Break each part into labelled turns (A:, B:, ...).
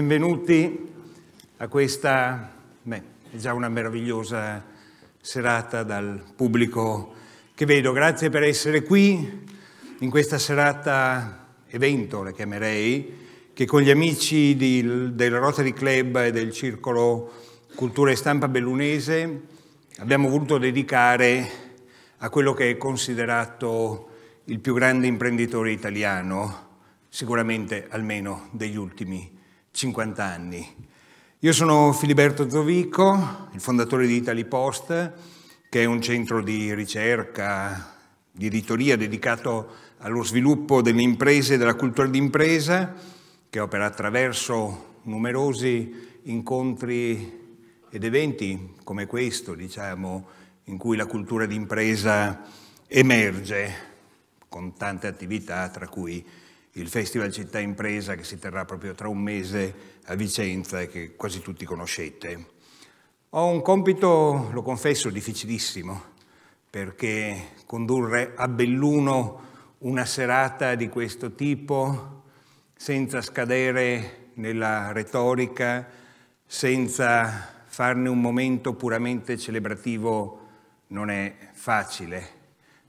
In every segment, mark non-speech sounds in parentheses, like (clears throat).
A: benvenuti a questa, beh, è già una meravigliosa serata dal pubblico che vedo. Grazie per essere qui in questa serata evento, la chiamerei, che con gli amici di, del Rotary Club e del Circolo Cultura e Stampa Bellunese abbiamo voluto dedicare a quello che è considerato il più grande imprenditore italiano, sicuramente almeno degli ultimi anni. 50 anni. Io sono Filiberto Zovico, il fondatore di Italy Post, che è un centro di ricerca, di editoria dedicato allo sviluppo delle imprese e della cultura d'impresa, che opera attraverso numerosi incontri ed eventi come questo, diciamo, in cui la cultura d'impresa emerge con tante attività, tra cui il Festival Città Impresa che si terrà proprio tra un mese a Vicenza e che quasi tutti conoscete. Ho un compito, lo confesso, difficilissimo, perché condurre a Belluno una serata di questo tipo senza scadere nella retorica, senza farne un momento puramente celebrativo, non è facile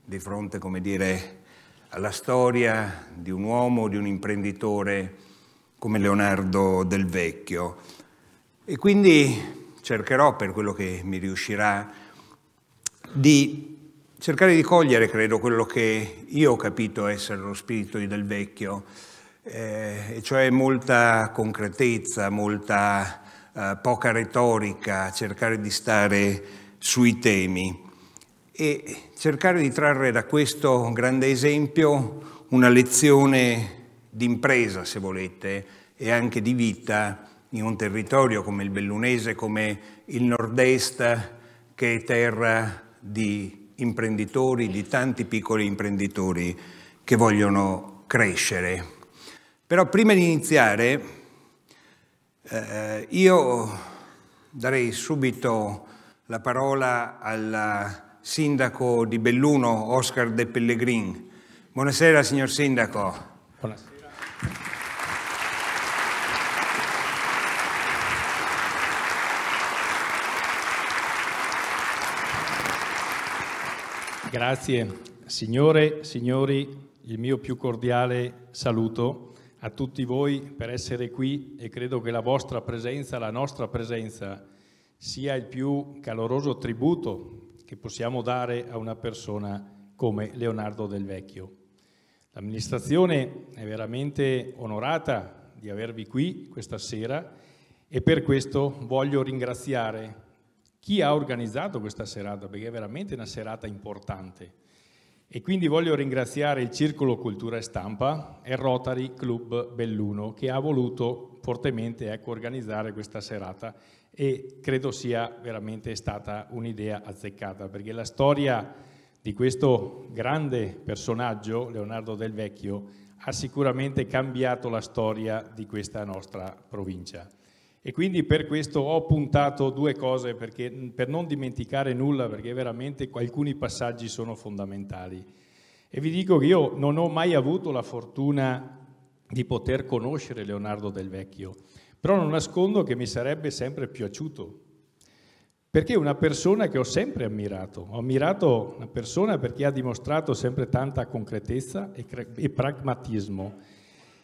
A: di fronte, come dire, alla storia di un uomo, di un imprenditore come Leonardo del Vecchio. E quindi cercherò, per quello che mi riuscirà, di cercare di cogliere, credo, quello che io ho capito essere lo spirito di Del Vecchio, eh, e cioè molta concretezza, molta eh, poca retorica, cercare di stare sui temi e cercare di trarre da questo grande esempio una lezione d'impresa, se volete, e anche di vita in un territorio come il bellunese, come il nord-est, che è terra di imprenditori, di tanti piccoli imprenditori che vogliono crescere. Però prima di iniziare, eh, io darei subito la parola alla sindaco di Belluno, Oscar De Pellegrin. Buonasera signor sindaco. Buonasera.
B: Grazie. Signore, signori, il mio più cordiale saluto a tutti voi per essere qui e credo che la vostra presenza, la nostra presenza, sia il più caloroso tributo che possiamo dare a una persona come Leonardo del Vecchio. L'amministrazione è veramente onorata di avervi qui questa sera e per questo voglio ringraziare chi ha organizzato questa serata, perché è veramente una serata importante. E quindi voglio ringraziare il Circolo Cultura e Stampa e Rotary Club Belluno che ha voluto fortemente ecco, organizzare questa serata e credo sia veramente stata un'idea azzeccata perché la storia di questo grande personaggio, Leonardo del Vecchio, ha sicuramente cambiato la storia di questa nostra provincia. E quindi per questo ho puntato due cose perché, per non dimenticare nulla, perché veramente alcuni passaggi sono fondamentali. E vi dico che io non ho mai avuto la fortuna di poter conoscere Leonardo del Vecchio. Però non nascondo che mi sarebbe sempre piaciuto, perché è una persona che ho sempre ammirato. Ho ammirato una persona perché ha dimostrato sempre tanta concretezza e, e pragmatismo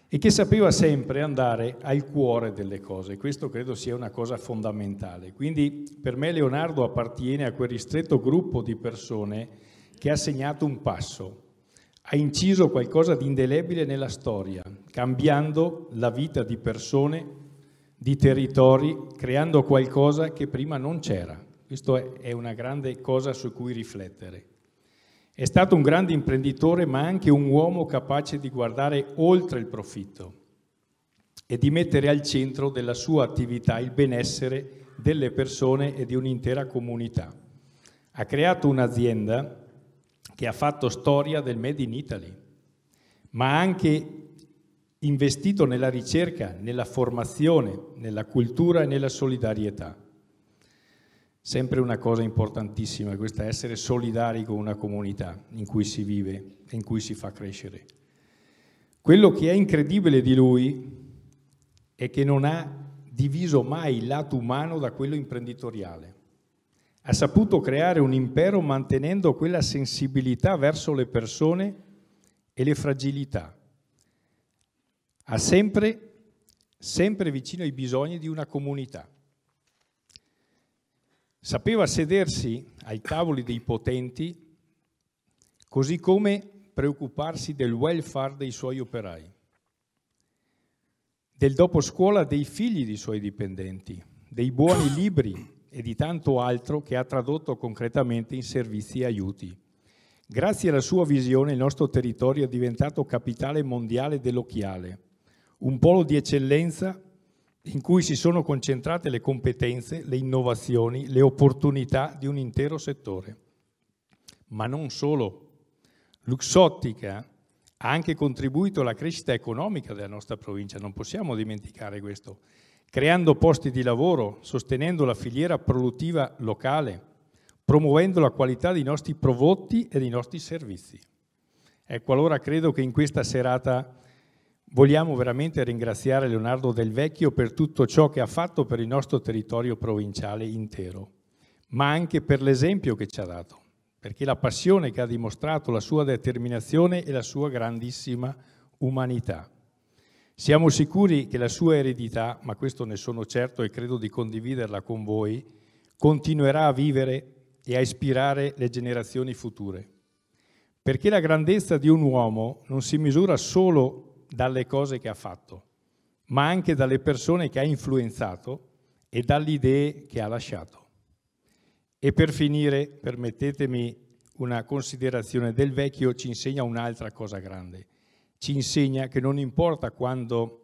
B: e che sapeva sempre andare al cuore delle cose. Questo credo sia una cosa fondamentale. Quindi per me Leonardo appartiene a quel ristretto gruppo di persone che ha segnato un passo, ha inciso qualcosa di indelebile nella storia, cambiando la vita di persone di territori creando qualcosa che prima non c'era. Questa è una grande cosa su cui riflettere. È stato un grande imprenditore ma anche un uomo capace di guardare oltre il profitto e di mettere al centro della sua attività il benessere delle persone e di un'intera comunità. Ha creato un'azienda che ha fatto storia del Made in Italy, ma anche investito nella ricerca, nella formazione, nella cultura e nella solidarietà. Sempre una cosa importantissima, questa essere solidari con una comunità in cui si vive e in cui si fa crescere. Quello che è incredibile di lui è che non ha diviso mai il lato umano da quello imprenditoriale. Ha saputo creare un impero mantenendo quella sensibilità verso le persone e le fragilità ha sempre, sempre vicino ai bisogni di una comunità. Sapeva sedersi ai tavoli dei potenti, così come preoccuparsi del welfare dei suoi operai, del dopo scuola dei figli dei suoi dipendenti, dei buoni libri e di tanto altro che ha tradotto concretamente in servizi e aiuti. Grazie alla sua visione il nostro territorio è diventato capitale mondiale dell'occhiale, un polo di eccellenza in cui si sono concentrate le competenze, le innovazioni, le opportunità di un intero settore. Ma non solo. Luxottica ha anche contribuito alla crescita economica della nostra provincia, non possiamo dimenticare questo, creando posti di lavoro, sostenendo la filiera produttiva locale, promuovendo la qualità dei nostri prodotti e dei nostri servizi. Ecco allora credo che in questa serata Vogliamo veramente ringraziare Leonardo Del Vecchio per tutto ciò che ha fatto per il nostro territorio provinciale intero, ma anche per l'esempio che ci ha dato, perché la passione che ha dimostrato, la sua determinazione e la sua grandissima umanità. Siamo sicuri che la sua eredità, ma questo ne sono certo e credo di condividerla con voi, continuerà a vivere e a ispirare le generazioni future. Perché la grandezza di un uomo non si misura solo dalle cose che ha fatto, ma anche dalle persone che ha influenzato e dalle idee che ha lasciato. E per finire, permettetemi una considerazione del vecchio, ci insegna un'altra cosa grande. Ci insegna che non importa quando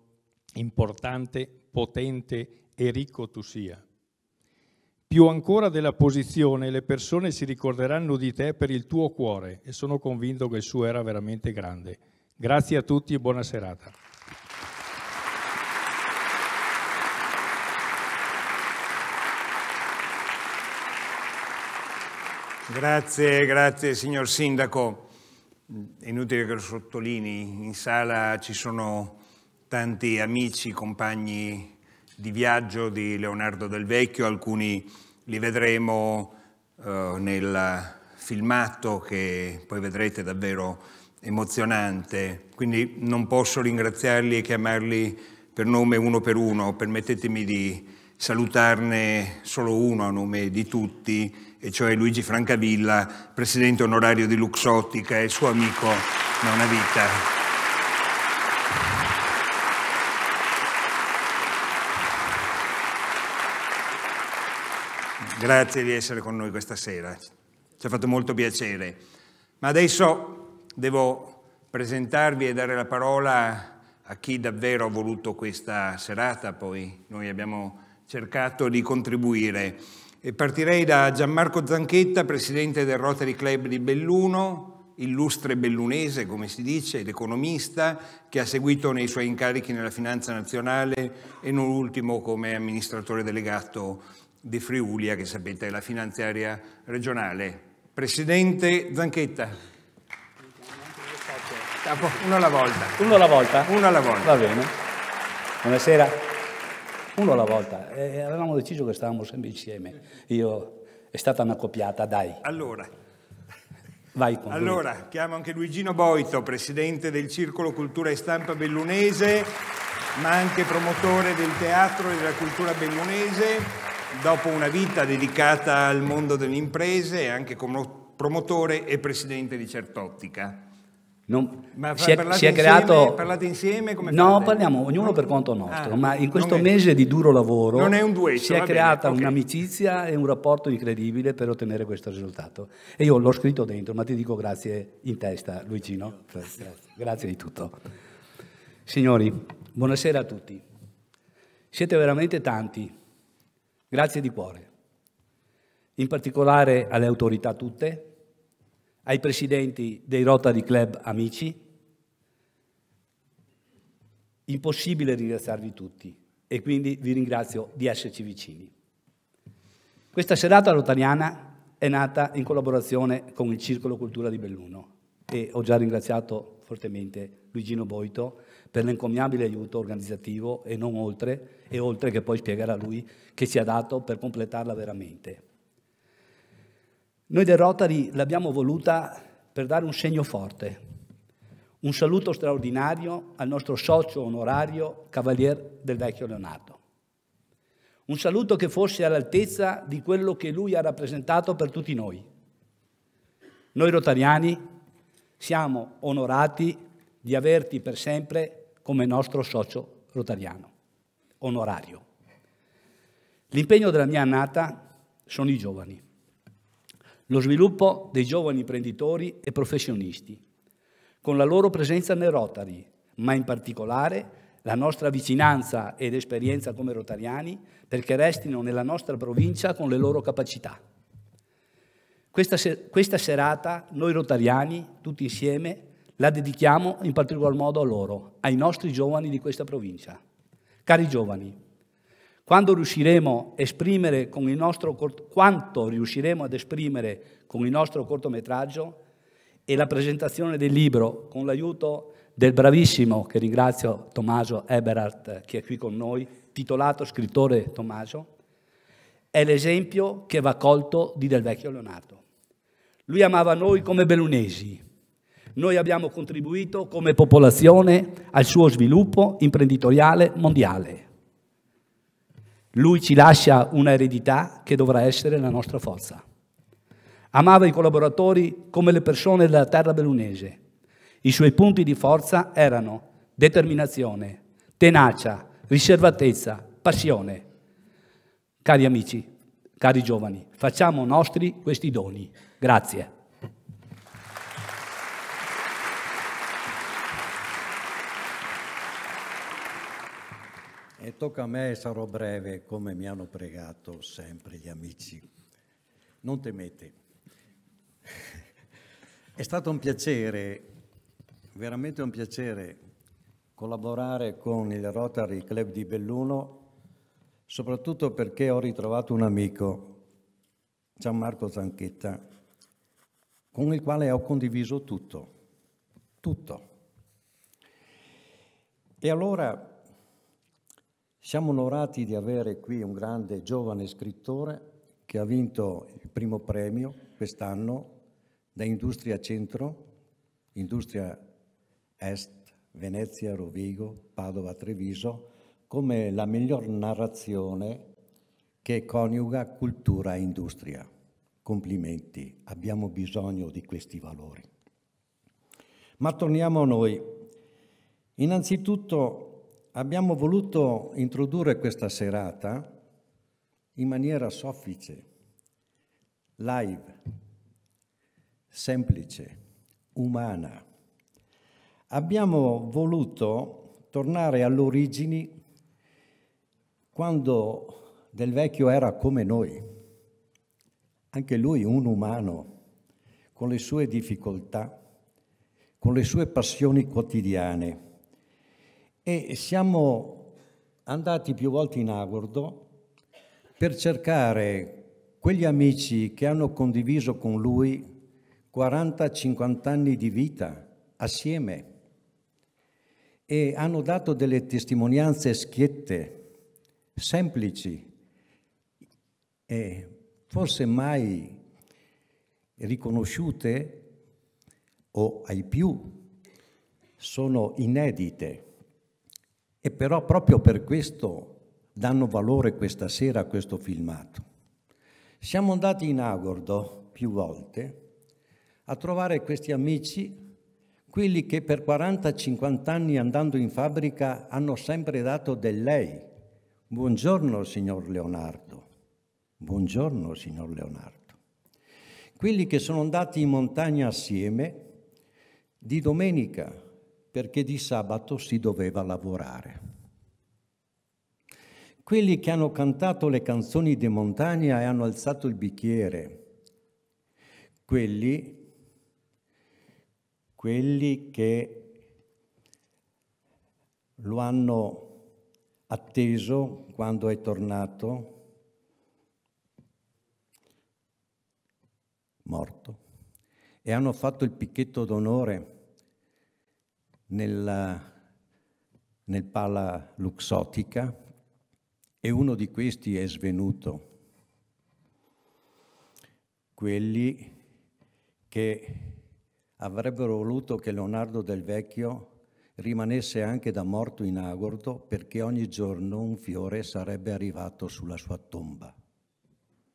B: importante, potente e ricco tu sia. Più ancora della posizione, le persone si ricorderanno di te per il tuo cuore e sono convinto che il suo era veramente grande Grazie a tutti e buona serata.
A: Grazie, grazie signor Sindaco. Inutile che lo sottolinei, in sala ci sono tanti amici, compagni di viaggio di Leonardo Del Vecchio, alcuni li vedremo eh, nel filmato che poi vedrete davvero emozionante, quindi non posso ringraziarli e chiamarli per nome uno per uno, permettetemi di salutarne solo uno a nome di tutti, e cioè Luigi Francavilla, presidente onorario di Luxottica e suo amico da una vita. Grazie di essere con noi questa sera, ci ha fatto molto piacere. Ma adesso devo presentarvi e dare la parola a chi davvero ha voluto questa serata, poi noi abbiamo cercato di contribuire. E partirei da Gianmarco Zanchetta, presidente del Rotary Club di Belluno, illustre bellunese, come si dice, ed economista, che ha seguito nei suoi incarichi nella finanza nazionale e non ultimo come amministratore delegato di Friulia, che sapete è la finanziaria regionale. Presidente Zanchetta. Uno alla volta. Uno alla
C: volta? Uno alla volta. Va bene. Buonasera. Uno alla volta. Eh, avevamo deciso che stavamo sempre insieme. Io... È stata una copiata, dai. Allora. Vai con Allora,
A: lui. chiamo anche Luigino Boito, presidente del Circolo Cultura e Stampa Bellunese, ma anche promotore del teatro e della cultura bellunese, dopo una vita dedicata al mondo delle imprese, anche come promotore e presidente di Certottica.
C: Non, ma si è, si è creato... Parlate insieme? Come no, fate? parliamo ognuno per ah, conto nostro, ah, ma in questo mese di duro lavoro duetto, si è creata bene, okay. un'amicizia e un rapporto incredibile per ottenere questo risultato. E io l'ho scritto dentro, ma ti dico grazie in testa, Luigino. Grazie, grazie di tutto. Signori, buonasera a tutti. Siete veramente tanti. Grazie di cuore. In particolare alle autorità tutte ai presidenti dei Rotary Club amici. Impossibile ringraziarvi tutti e quindi vi ringrazio di esserci vicini. Questa serata rotariana è nata in collaborazione con il Circolo Cultura di Belluno e ho già ringraziato fortemente Luigino Boito per l'encomiabile aiuto organizzativo e non oltre, e oltre che poi spiegherà lui, che ci ha dato per completarla veramente. Noi del Rotary l'abbiamo voluta per dare un segno forte, un saluto straordinario al nostro socio onorario Cavalier del Vecchio Leonardo. Un saluto che fosse all'altezza di quello che lui ha rappresentato per tutti noi. Noi rotariani siamo onorati di averti per sempre come nostro socio rotariano, onorario. L'impegno della mia annata sono i giovani lo sviluppo dei giovani imprenditori e professionisti, con la loro presenza nei Rotary, ma in particolare la nostra vicinanza ed esperienza come rotariani perché restino nella nostra provincia con le loro capacità. Questa, ser questa serata noi rotariani, tutti insieme, la dedichiamo in particolar modo a loro, ai nostri giovani di questa provincia. Cari giovani, quando riusciremo, nostro, quanto riusciremo ad esprimere con il nostro cortometraggio e la presentazione del libro con l'aiuto del bravissimo, che ringrazio Tommaso Eberhardt che è qui con noi, titolato scrittore Tommaso, è l'esempio che va colto di Del Vecchio Leonardo. Lui amava noi come belunesi, noi abbiamo contribuito come popolazione al suo sviluppo imprenditoriale mondiale. Lui ci lascia un'eredità che dovrà essere la nostra forza. Amava i collaboratori come le persone della terra bellunese. I suoi punti di forza erano determinazione, tenacia, riservatezza, passione. Cari amici, cari giovani, facciamo nostri questi doni. Grazie.
D: E tocca a me sarò breve, come mi hanno pregato sempre gli amici. Non temete. È stato un piacere, veramente un piacere, collaborare con il Rotary Club di Belluno, soprattutto perché ho ritrovato un amico, Gianmarco Zanchetta, con il quale ho condiviso tutto, tutto. E allora siamo onorati di avere qui un grande giovane scrittore che ha vinto il primo premio quest'anno da Industria Centro, Industria Est, Venezia, Rovigo, Padova, Treviso, come la miglior narrazione che coniuga cultura e industria. Complimenti, abbiamo bisogno di questi valori. Ma torniamo a noi. Innanzitutto abbiamo voluto introdurre questa serata in maniera soffice, live, semplice, umana. Abbiamo voluto tornare all'origine quando del vecchio era come noi, anche lui un umano, con le sue difficoltà, con le sue passioni quotidiane e siamo andati più volte in Agordo per cercare quegli amici che hanno condiviso con lui 40-50 anni di vita assieme e hanno dato delle testimonianze schiette, semplici e forse mai riconosciute o ai più sono inedite. E però proprio per questo danno valore questa sera a questo filmato. Siamo andati in Agordo più volte a trovare questi amici, quelli che per 40-50 anni andando in fabbrica hanno sempre dato del lei. Buongiorno signor Leonardo, buongiorno signor Leonardo. Quelli che sono andati in montagna assieme di domenica perché di sabato si doveva lavorare. Quelli che hanno cantato le canzoni di montagna e hanno alzato il bicchiere, quelli, quelli che lo hanno atteso quando è tornato, morto, e hanno fatto il picchetto d'onore nella, nel Pala Luxotica e uno di questi è svenuto. Quelli che avrebbero voluto che Leonardo del Vecchio rimanesse anche da morto in agordo perché ogni giorno un fiore sarebbe arrivato sulla sua tomba,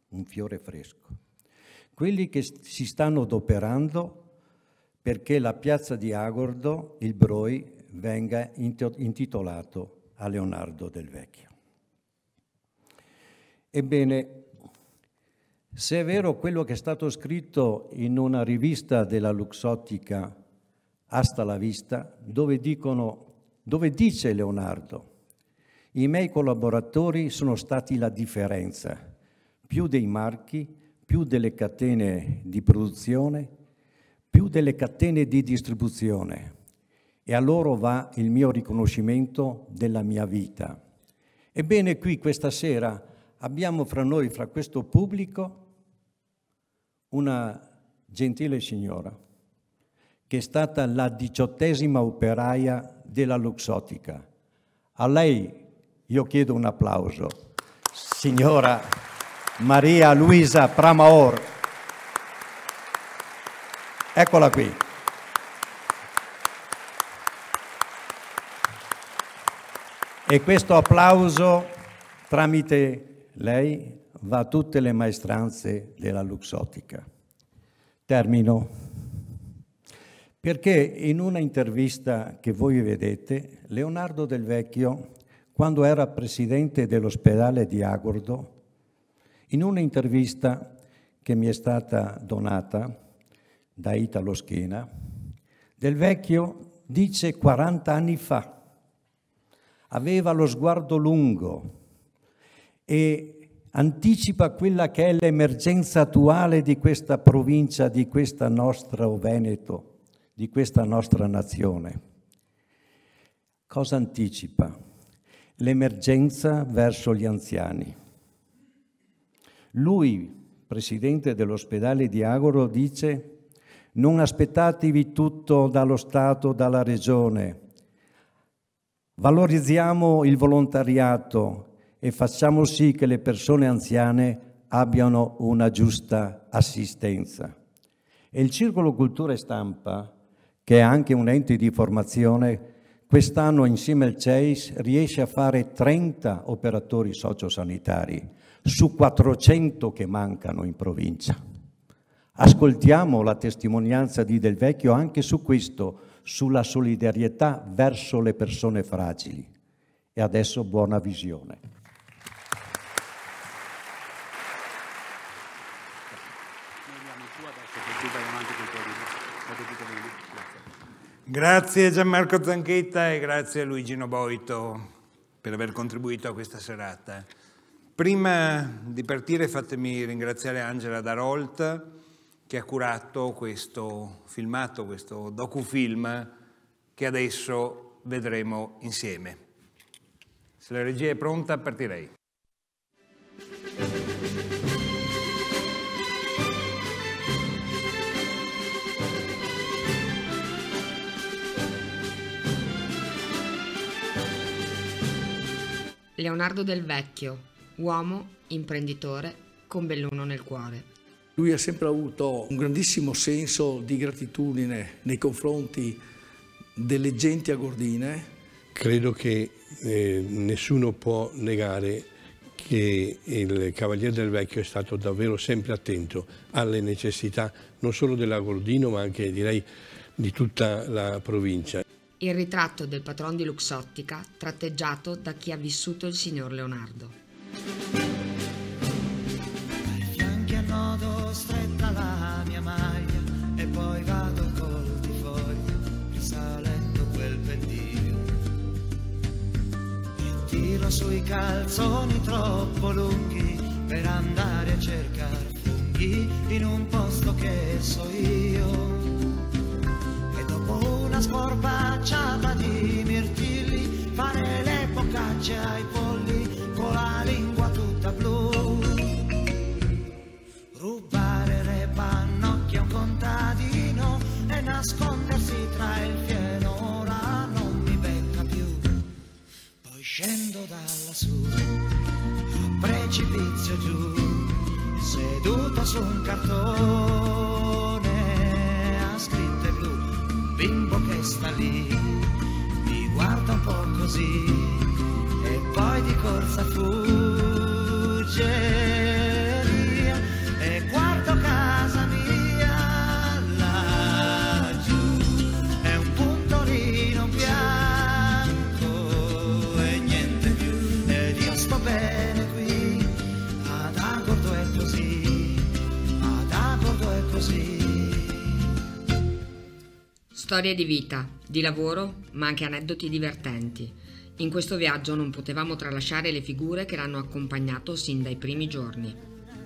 D: un fiore fresco. Quelli che si stanno adoperando perché la piazza di Agordo, il Broi, venga intitolato a Leonardo del Vecchio. Ebbene, se è vero quello che è stato scritto in una rivista della Luxottica, Asta la Vista, dove, dicono, dove dice Leonardo, i miei collaboratori sono stati la differenza, più dei marchi, più delle catene di produzione, più delle catene di distribuzione e a loro va il mio riconoscimento della mia vita. Ebbene qui questa sera abbiamo fra noi, fra questo pubblico, una gentile signora che è stata la diciottesima operaia della Luxottica. A lei io chiedo un applauso. Signora Maria Luisa Pramaor. Eccola qui. E questo applauso tramite lei va a tutte le maestranze della Luxottica. Termino. Perché in una intervista che voi vedete, Leonardo Del Vecchio, quando era presidente dell'ospedale di Agordo, in un'intervista che mi è stata donata, da Italo Schena, del vecchio dice 40 anni fa. Aveva lo sguardo lungo e anticipa quella che è l'emergenza attuale di questa provincia, di questa nostra Veneto, di questa nostra nazione. Cosa anticipa? L'emergenza verso gli anziani. Lui, presidente dell'ospedale di Agoro, dice non aspettatevi tutto dallo Stato, dalla Regione. Valorizziamo il volontariato e facciamo sì che le persone anziane abbiano una giusta assistenza. E il Circolo Cultura e Stampa, che è anche un ente di formazione, quest'anno insieme al CEIS riesce a fare 30 operatori sociosanitari su 400 che mancano in provincia. Ascoltiamo la testimonianza di Del Vecchio anche su questo, sulla solidarietà verso le persone fragili. E adesso buona visione.
A: Grazie Gianmarco Zanchetta e grazie a Luigino Boito per aver contribuito a questa serata. Prima di partire fatemi ringraziare Angela Darolt, che ha curato questo filmato, questo docufilm che adesso vedremo insieme. Se la regia è pronta partirei.
E: Leonardo Del Vecchio, uomo, imprenditore, con Belluno nel cuore.
F: Lui ha sempre avuto un grandissimo senso di gratitudine nei confronti delle genti agordine.
G: Credo che eh, nessuno può negare che il Cavaliere del Vecchio è stato davvero sempre attento alle necessità non solo dell'Agordino ma anche direi di tutta la provincia.
E: Il ritratto del patron di Luxottica tratteggiato da chi ha vissuto il signor Leonardo.
D: sui calzoni troppo lunghi per andare a cercare funghi in un posto che so io. E dopo una scorbacciata di mirtilli fare le boccacce ai polli con la lingua tutta blu. Rubare le pannocchie a un contadino e nascondersi tra il fiume.
E: Scendo da lassù,
D: precipizio giù, seduto su un cartone a scritte blu, un bimbo che sta lì, mi guarda
H: un po' così e poi di corsa fugge.
E: Storie di vita, di lavoro, ma anche aneddoti divertenti. In questo viaggio non potevamo tralasciare le figure che l'hanno accompagnato sin dai primi giorni.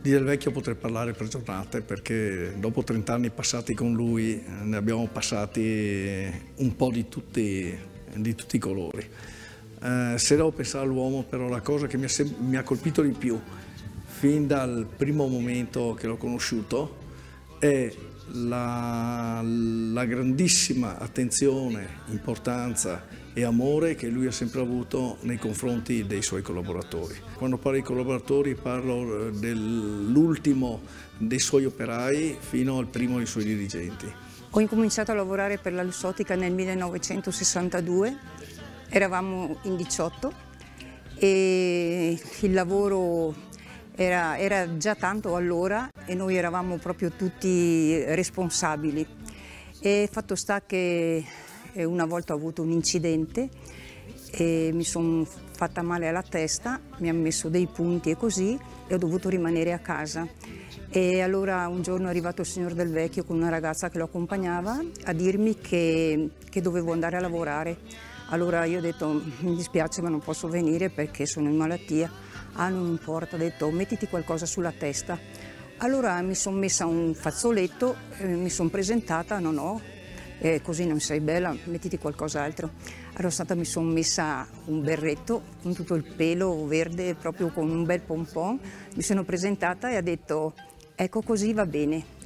F: Di Del Vecchio potrei parlare per giornate perché dopo 30 anni passati con lui eh, ne abbiamo passati un po' di tutti, di tutti i colori. Eh, se devo pensare all'uomo però la cosa che mi ha, mi ha colpito di più fin dal primo momento che l'ho conosciuto è la, la grandissima attenzione, importanza e amore che lui ha sempre avuto nei confronti dei suoi collaboratori. Quando parlo di collaboratori parlo eh, dell'ultimo dei suoi operai fino al primo dei suoi dirigenti.
I: Ho incominciato a lavorare per la Lussotica nel 1962, eravamo in 18 e il lavoro era, era già tanto allora e noi eravamo proprio tutti responsabili. E fatto sta che eh, una volta ho avuto un incidente e mi sono fatta male alla testa, mi hanno messo dei punti e così e ho dovuto rimanere a casa. E allora un giorno è arrivato il signor Del Vecchio con una ragazza che lo accompagnava a dirmi che, che dovevo andare a lavorare. Allora io ho detto mm, mi dispiace ma non posso venire perché sono in malattia hanno un importo, ho detto mettiti qualcosa sulla testa. Allora mi sono messa un fazzoletto, eh, mi sono presentata, no no, eh, così non sei bella, mettiti qualcos'altro. Allora mi sono messa un berretto con tutto il pelo verde, proprio con un bel pompon, mi sono presentata e ha detto ecco così va bene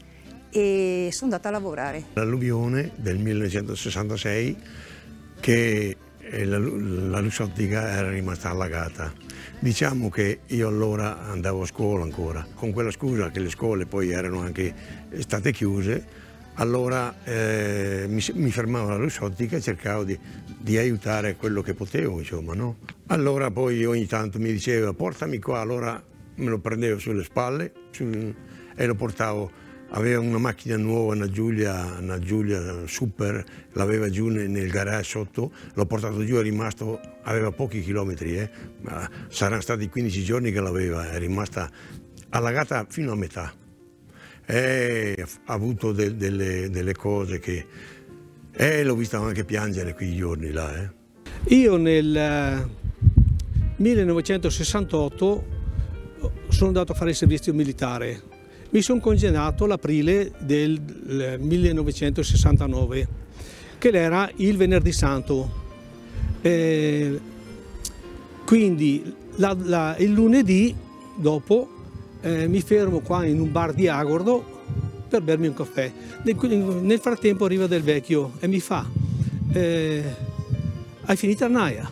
I: e sono andata a lavorare.
J: L'alluvione del 1966 che eh, la, la Luciottica era rimasta allagata Diciamo che io allora andavo a scuola ancora, con quella scusa che le scuole poi erano anche eh, state chiuse, allora eh, mi, mi, fermavo alla Lussottica e cercavo di, di, aiutare quello che potevo, insomma, no? Allora poi ogni tanto mi diceva portami qua, allora me lo prendevo sulle spalle sul, e lo portavo aveva una macchina nuova, una Giulia, una Giulia Super, l'aveva giù nel garage sotto, l'ho portato giù, è rimasto, aveva pochi chilometri, eh, ma saranno stati 15 giorni che l'aveva, è rimasta allagata fino a metà. E ha avuto de, delle, delle, cose che... E l'ho vista anche piangere quei giorni là. Eh.
F: Io nel 1968 eh, eh, sono andato a fare il servizio militare mi sono congedato l'aprile del 1969, che era il venerdì santo. Eh, quindi la, la, il lunedì dopo eh, mi fermo qua in un bar di Agordo per bermi un caffè. Nel, nel frattempo arriva del vecchio e mi fa, eh, hai finito Arnaia?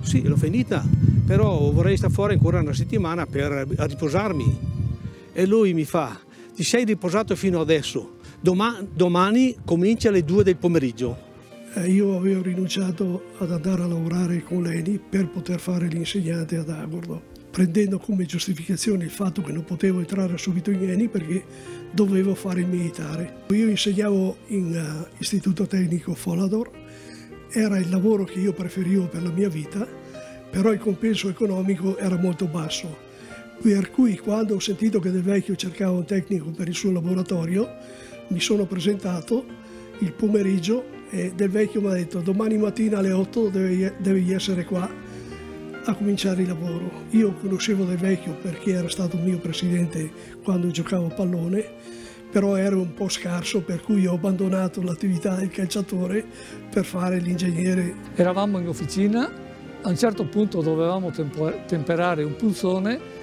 F: Sì, l'ho finita, però vorrei stare fuori ancora una settimana per riposarmi. E lui mi fa, ti sei riposato fino adesso, Doma domani comincia alle 2 del pomeriggio.
K: Eh, io avevo rinunciato ad andare a lavorare con l'ENI per poter fare l'insegnante ad Agordo prendendo come giustificazione il fatto che non potevo entrare subito in ENI perché dovevo fare il militare. Io insegnavo in uh, istituto tecnico Folador, era il lavoro che io preferivo per la mia vita, però il compenso economico era molto basso per cui quando ho sentito che Del Vecchio cercava un tecnico per il suo laboratorio, mi sono presentato il pomeriggio e Del Vecchio mi ha detto domani mattina alle 8 devi, devi essere qua a cominciare il lavoro. Io conoscevo Del Vecchio perché era stato mio presidente quando giocavo a pallone, però ero un po' scarso per cui ho abbandonato l'attività del calciatore per fare l'ingegnere. Eravamo in officina, a un certo punto dovevamo temperare un pulsone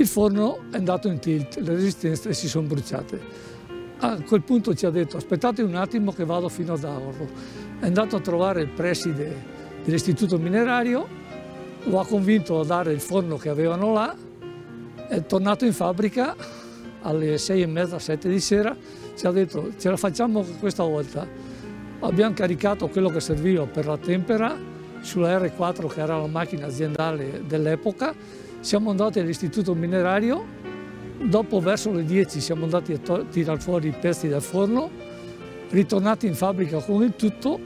K: il forno è andato in tilt, le resistenze si sono bruciate. A quel punto ci ha detto aspettate un attimo che vado fino ad Aorro. È andato a trovare il preside dell'istituto minerario, lo ha convinto a dare il forno che avevano là, è tornato in fabbrica alle sei e mezza, sette di sera, ci ha detto ce la facciamo questa volta. Abbiamo caricato quello che serviva per la tempera sulla R4 che era la macchina aziendale dell'epoca siamo andati all'istituto minerario, dopo verso le 10 siamo andati a tirare fuori i pezzi dal forno, ritornati in fabbrica con il tutto,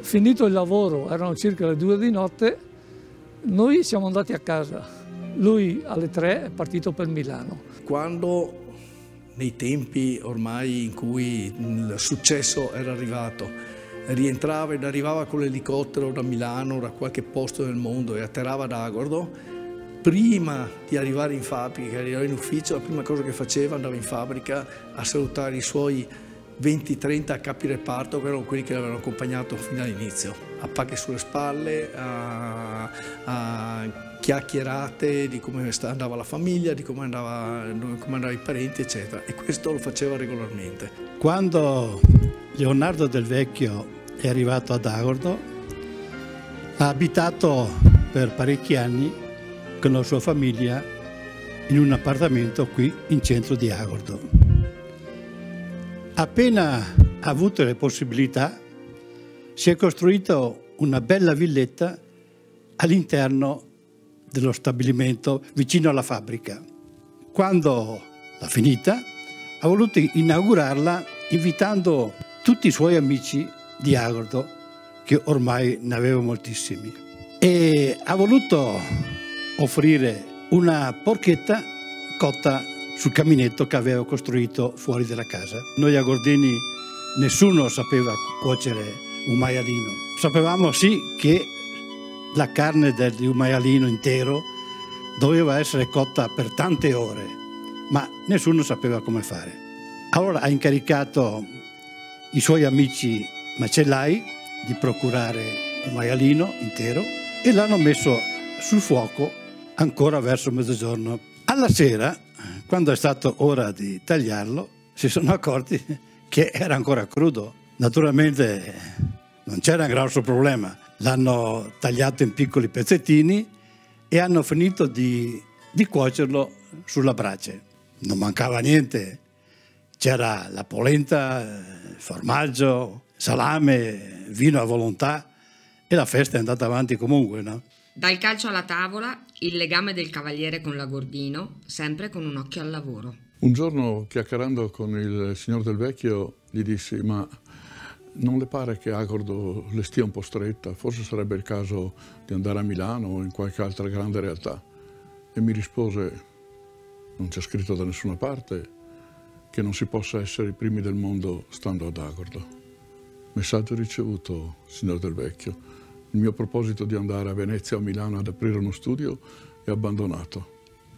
K: finito il lavoro, erano circa le 2 di notte, noi siamo andati a casa, lui alle 3 è partito per Milano.
F: Quando nei tempi ormai in cui il successo era arrivato, rientrava ed arrivava con l'elicottero da Milano, da qualche posto del mondo e atterrava ad Agordo, prima di arrivare in fabbrica, arrivare in ufficio, la prima cosa che faceva andava in fabbrica a salutare i suoi 20-30 capi reparto che erano quelli che l'avevano accompagnato fin dall'inizio. a pacche sulle spalle, a, a, chiacchierate di come andava la famiglia, di come, andava, i parenti, eccetera. E questo lo faceva regolarmente.
J: Quando Leonardo del Vecchio è arrivato ad Agordo, ha abitato per parecchi anni con la sua famiglia in un appartamento qui in centro di Agordo. Appena avuto le possibilità, si è costruita una bella villetta all'interno dello stabilimento vicino alla fabbrica. Quando l'ha finita, ha voluto inaugurarla invitando tutti i suoi amici di Agordo, che ormai ne aveva moltissimi. E ha voluto offrire una porchetta cotta sul caminetto che aveva costruito fuori dalla casa. Noi a Gordini nessuno sapeva cuocere un maialino. Sapevamo sì che la carne di un maialino intero doveva essere cotta per tante ore, ma nessuno sapeva come fare. Allora ha incaricato i suoi amici macellai di procurare un maialino intero e l'hanno messo sul fuoco ancora verso mezzogiorno. Alla sera, quando è stato ora di tagliarlo, si sono accorti che era ancora crudo. Naturalmente non c'era un grosso problema, l'hanno tagliato in piccoli pezzettini e hanno finito di, di cuocerlo sulla brace. Non mancava niente, c'era la polenta, formaggio, salame, vino a volontà e la festa è andata
L: avanti comunque. No?
E: Dal calcio alla tavola il legame del cavaliere con Lagordino, sempre con un occhio al lavoro.
L: Un giorno, chiacchierando con il signor Del Vecchio, gli dissi: Ma non le pare che Agordo le stia un po' stretta? Forse sarebbe il caso di andare a Milano o in qualche altra grande realtà. E mi rispose: Non c'è scritto da nessuna parte che non si possa essere i primi del mondo stando ad Agordo. Messaggio ricevuto, signor Del Vecchio. Il mio proposito di andare a Venezia o a Milano ad aprire uno studio è abbandonato.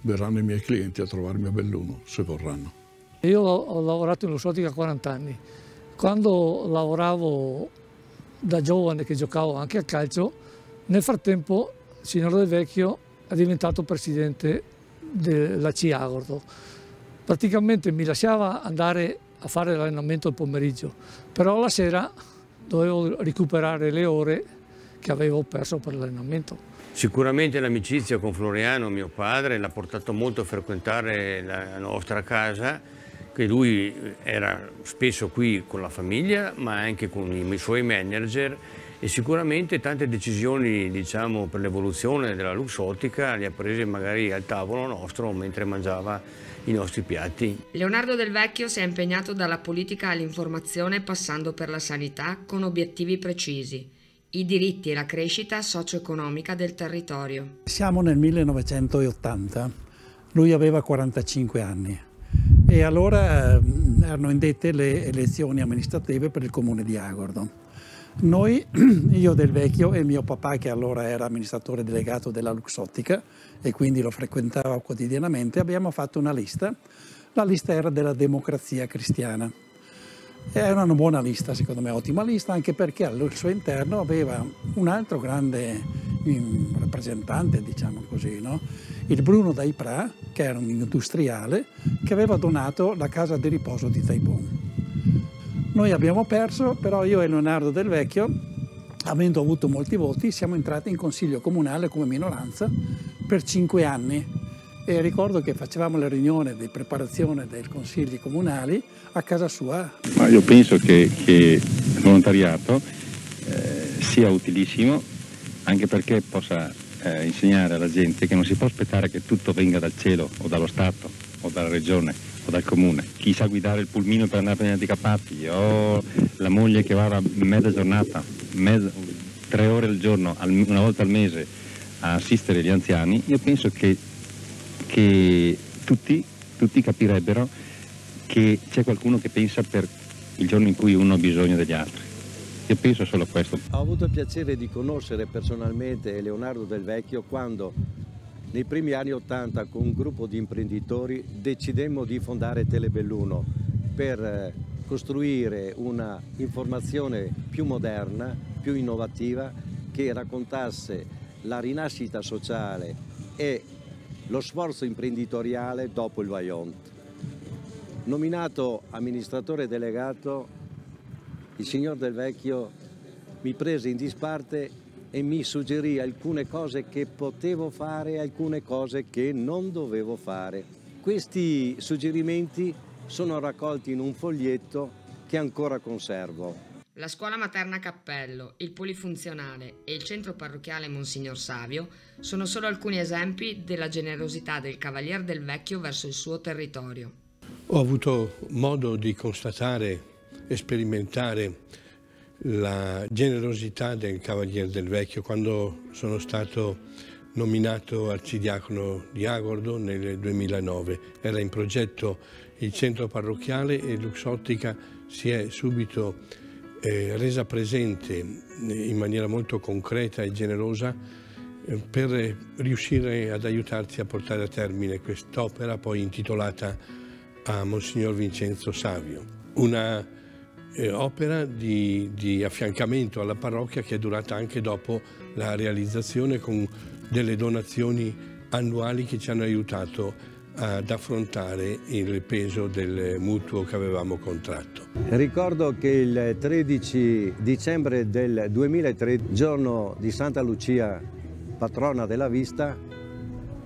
L: Verranno i miei clienti a trovarmi a Belluno, se vorranno.
K: Io ho lavorato in Lussotica 40 anni. Quando lavoravo da giovane, che giocavo anche a calcio, nel frattempo il signor Del Vecchio è diventato presidente della CIAGORDO. Praticamente mi lasciava andare a fare l'allenamento il pomeriggio, però la sera dovevo recuperare le ore che avevo perso per l'allenamento.
J: Sicuramente l'amicizia con Floriano, mio padre, l'ha portato molto a frequentare la nostra casa, che lui era spesso qui con la famiglia, ma anche con i suoi manager e sicuramente tante decisioni diciamo, per l'evoluzione della Luxottica le ha prese magari al tavolo nostro mentre mangiava i nostri piatti.
E: Leonardo Del Vecchio si è impegnato dalla politica all'informazione passando per la sanità con obiettivi precisi i diritti e la crescita socio-economica del territorio.
M: Siamo nel 1980, lui aveva 45 anni e allora ehm, erano indette le elezioni amministrative per il comune di Agordo. Noi, (clears throat) io del vecchio e mio papà che allora era amministratore delegato della Luxottica e quindi lo frequentava quotidianamente, abbiamo fatto una lista. La lista era della democrazia cristiana è una buona lista, secondo me, ottima lista, anche perché al suo interno aveva un altro grande mm, rappresentante, diciamo così, no? il Bruno Daipra, che era un industriale, che aveva donato la casa di riposo di Taipun. Noi abbiamo perso, però io e Leonardo Del Vecchio, avendo avuto molti voti, siamo entrati in consiglio comunale come minoranza per cinque anni e ricordo che facevamo la riunione di preparazione dei consigli comunali a casa sua.
G: Ma io penso
B: che, che il volontariato eh, sia utilissimo anche perché possa eh, insegnare alla gente che non si può aspettare che tutto venga dal cielo o dallo Stato o dalla regione o dal comune. Chi sa guidare il pulmino per andare a prendere anticappati o la moglie che va mezza giornata, mezza, tre ore al giorno, una volta al mese a assistere gli anziani, io penso che che
A: tutti, tutti capirebbero che c'è qualcuno che pensa per il giorno in cui uno ha bisogno degli altri. Io penso solo a questo.
D: Ho avuto il piacere di conoscere personalmente Leonardo Del Vecchio quando nei primi anni Ottanta con un gruppo di imprenditori decidemmo di fondare Telebelluno per eh, costruire una informazione più moderna, più innovativa che raccontasse la rinascita sociale e lo sforzo imprenditoriale dopo il Vaillant. Nominato amministratore delegato, il signor Del Vecchio mi prese in disparte e mi suggerì alcune cose che potevo fare e alcune cose che non dovevo fare. Questi suggerimenti sono raccolti in un foglietto che ancora conservo.
E: La scuola materna Cappello, il polifunzionale e il centro parrocchiale Monsignor Savio sono solo alcuni esempi della generosità del Cavalier del Vecchio verso il suo territorio.
G: Ho avuto modo di constatare e sperimentare la generosità del Cavalier del Vecchio quando sono stato nominato arcidiacono di Agordo nel 2009. Era in progetto il centro parrocchiale e Luxottica si è subito eh, resa presente in maniera molto concreta e generosa eh, per riuscire ad aiutarti a portare a termine quest'opera poi intitolata a Monsignor Vincenzo Savio. Una eh, opera di, di affiancamento alla parrocchia che è durata anche dopo la realizzazione con delle donazioni annuali che ci hanno aiutato ad affrontare il peso del mutuo che avevamo contratto.
D: Ricordo che il 13 dicembre del 2003, giorno di Santa Lucia, patrona della vista,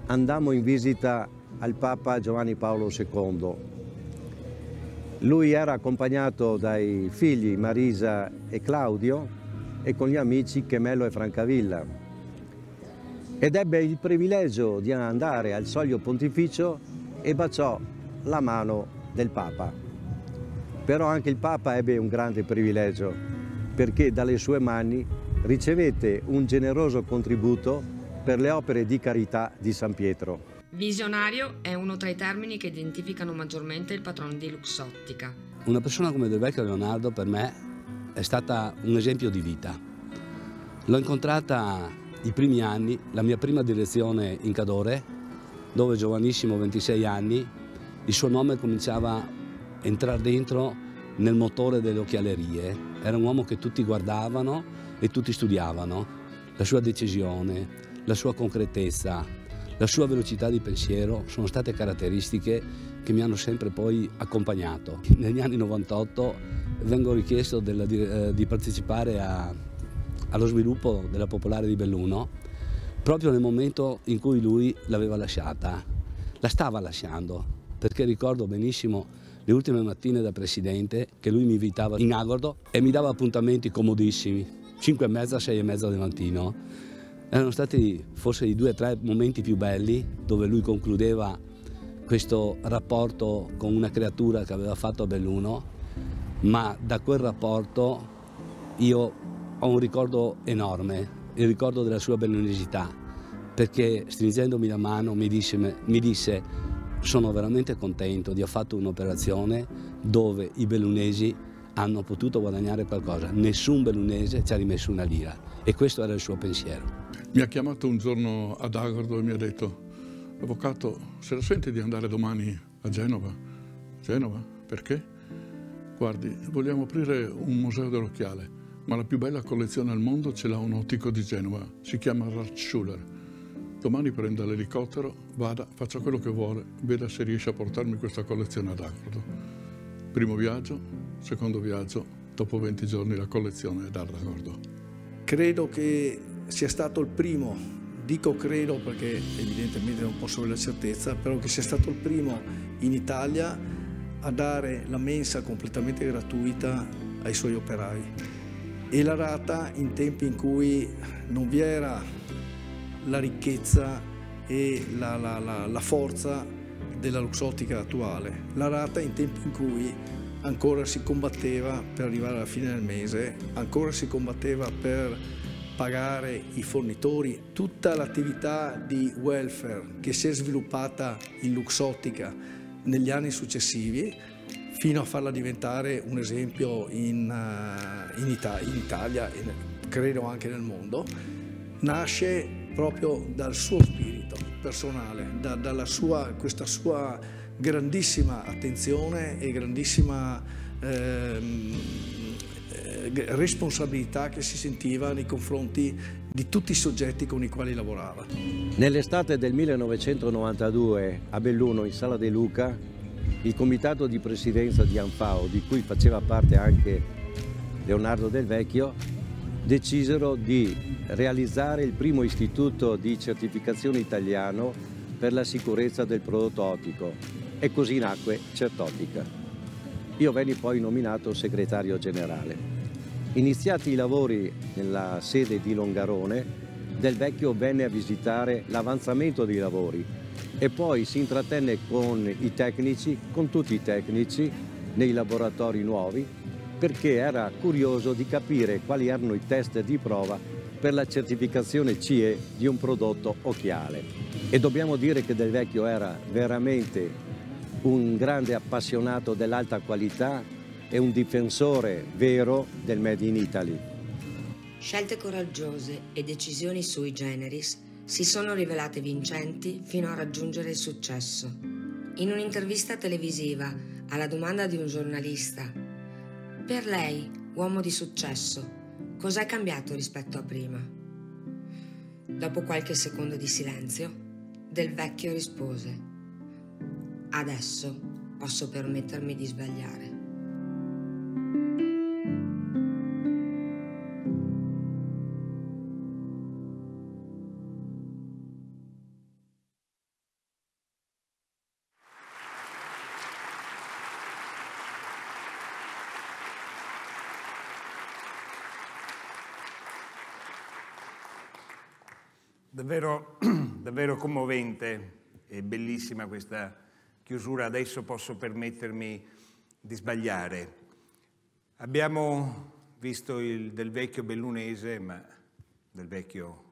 D: andammo in visita al Papa Giovanni Paolo II. Lui era accompagnato dai figli Marisa e Claudio e con gli amici Chemello e Francavilla ed ebbe il privilegio di andare al soglio pontificio e baciò la mano del Papa. Però anche il Papa ebbe un grande privilegio perché dalle sue mani ricevette un generoso contributo per le opere di carità di San Pietro.
E: Visionario è uno tra i termini che identificano maggiormente il patrono di Luxottica.
C: Una persona come Del Vecchio Leonardo per me è stata un esempio di vita. L'ho incontrata i primi anni, la mia prima direzione in Cadore, dove giovanissimo, 26 anni, il suo nome cominciava a entrare dentro nel motore delle occhialerie. Era un uomo che tutti guardavano e tutti studiavano. La sua decisione, la sua concretezza, la sua velocità di pensiero sono state caratteristiche che mi hanno sempre poi accompagnato. Negli anni 98 vengo richiesto della, di, eh, di partecipare a allo sviluppo della Popolare di Belluno proprio nel momento in cui lui l'aveva lasciata, la stava lasciando, perché ricordo benissimo le ultime mattine da presidente che lui mi invitava in Agordo e mi dava appuntamenti comodissimi, 5 e mezza, 6 e mezza del mattino. Erano stati forse i due o tre momenti più belli dove lui concludeva questo rapporto con una creatura che aveva fatto a Belluno, ma da quel rapporto io ho un ricordo enorme, il ricordo della sua benenerosità, perché stringendomi la mano mi disse, mi disse sono veramente contento di aver fatto un'operazione dove i bellunesi hanno potuto guadagnare qualcosa, nessun bellunese ci ha rimesso una lira e questo era il suo pensiero.
L: Mi ha chiamato un giorno ad Agordo e mi ha detto Avvocato, se la sente di andare domani a Genova? Genova? Perché? Guardi, vogliamo aprire un museo dell'occhiale ma la più bella collezione al mondo ce l'ha un ottico di Genova, si chiama Ratschuler. Domani prenda l'elicottero, vada, faccia quello che vuole, veda se riesce a portarmi questa collezione ad Acrodo. Primo viaggio, secondo viaggio, dopo 20 giorni la collezione è ad Ardacordo. Credo che sia stato
F: il primo, dico credo perché evidentemente non posso avere la certezza, però che sia stato il primo in Italia a dare la mensa completamente gratuita ai suoi operai e la rata in tempi in cui non vi era la ricchezza e la, la, la, la forza della luxottica attuale, la rata in tempi in cui ancora si combatteva per arrivare alla fine del mese, ancora si combatteva per pagare i fornitori, tutta l'attività di welfare che si è sviluppata in luxottica negli anni successivi fino a farla diventare un esempio in, uh, in, Ita in Italia e credo anche nel mondo, nasce proprio dal suo spirito personale, da, dalla sua, questa sua grandissima attenzione e grandissima ehm, eh, responsabilità che si sentiva nei confronti di tutti i
D: soggetti con i quali lavorava. Nell'estate del 1992 a Belluno, in Sala De Luca, il comitato di presidenza di Anfao, di cui faceva parte anche Leonardo Del Vecchio, decisero di realizzare il primo istituto di certificazione italiano per la sicurezza del prodotto ottico e così nacque Certotica. Io venni poi nominato segretario generale. Iniziati i lavori nella sede di Longarone, Del Vecchio venne a visitare l'avanzamento dei lavori e poi si intrattenne con i tecnici, con tutti i tecnici, nei laboratori nuovi, perché era curioso di capire quali erano i test di prova per la certificazione CE di un prodotto occhiale. E dobbiamo dire che Del Vecchio era veramente un grande appassionato dell'alta qualità e un difensore vero del Made in Italy.
E: Scelte coraggiose e decisioni sui generis si sono rivelate vincenti fino a raggiungere il successo. In un'intervista televisiva alla domanda di un giornalista, per lei, uomo di successo, cos'è cambiato rispetto a prima? Dopo qualche secondo di silenzio, Del Vecchio rispose, adesso posso permettermi di sbagliare.
A: Davvero, (clears throat) davvero commovente e bellissima questa chiusura. Adesso posso permettermi di sbagliare. Abbiamo visto il del vecchio bellunese, ma del vecchio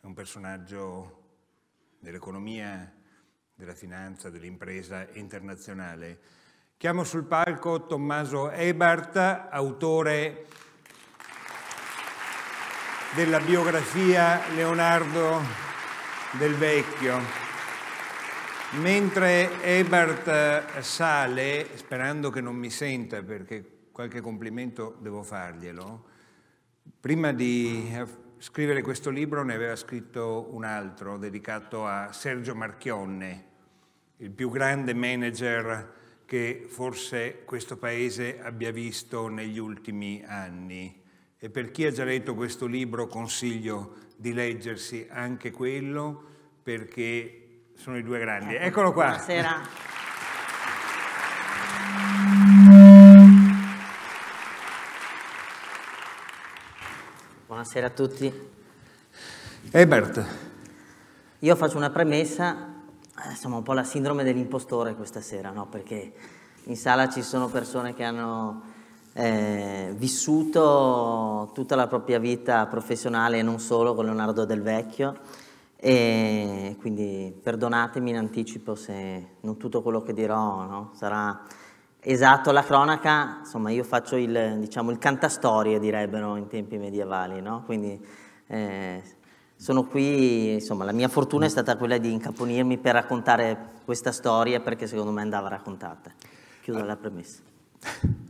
A: è un personaggio dell'economia, della finanza, dell'impresa internazionale. Chiamo sul palco Tommaso Ebert, autore della biografia Leonardo del Vecchio. Mentre Ebert sale, sperando che non mi senta perché qualche complimento devo farglielo, prima di scrivere questo libro ne aveva scritto un altro dedicato a Sergio Marchionne, il più grande manager che forse questo paese abbia visto negli ultimi anni e per chi ha già letto questo libro consiglio di leggersi anche quello perché sono i due grandi. Ecco, Eccolo qua. Buonasera.
H: Buonasera a tutti. Ebert. Io faccio una premessa, eh, insomma un po' la sindrome dell'impostore questa sera, no? perché in sala ci sono persone che hanno eh, vissuto tutta la propria vita professionale e non solo con Leonardo Del Vecchio e quindi perdonatemi in anticipo se non tutto quello che dirò no? sarà esatto la cronaca, insomma io faccio il, diciamo, il cantastorie direbbero in tempi medievali, no? quindi eh, sono qui, insomma la mia fortuna è stata quella di incaponirmi per raccontare questa storia perché secondo me andava raccontata. Chiudo ah. la premessa.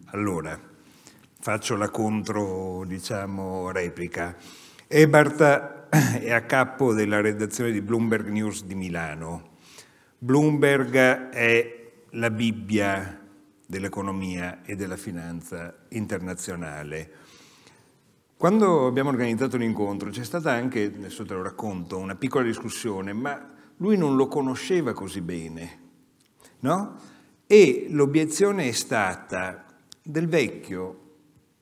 H: Allora,
A: faccio la contro, diciamo, replica. Ebert è a capo della redazione di Bloomberg News di Milano. Bloomberg è la Bibbia dell'economia e della finanza internazionale. Quando abbiamo organizzato l'incontro c'è stata anche, adesso te lo racconto, una piccola discussione, ma lui non lo conosceva così bene, no? E l'obiezione è stata del vecchio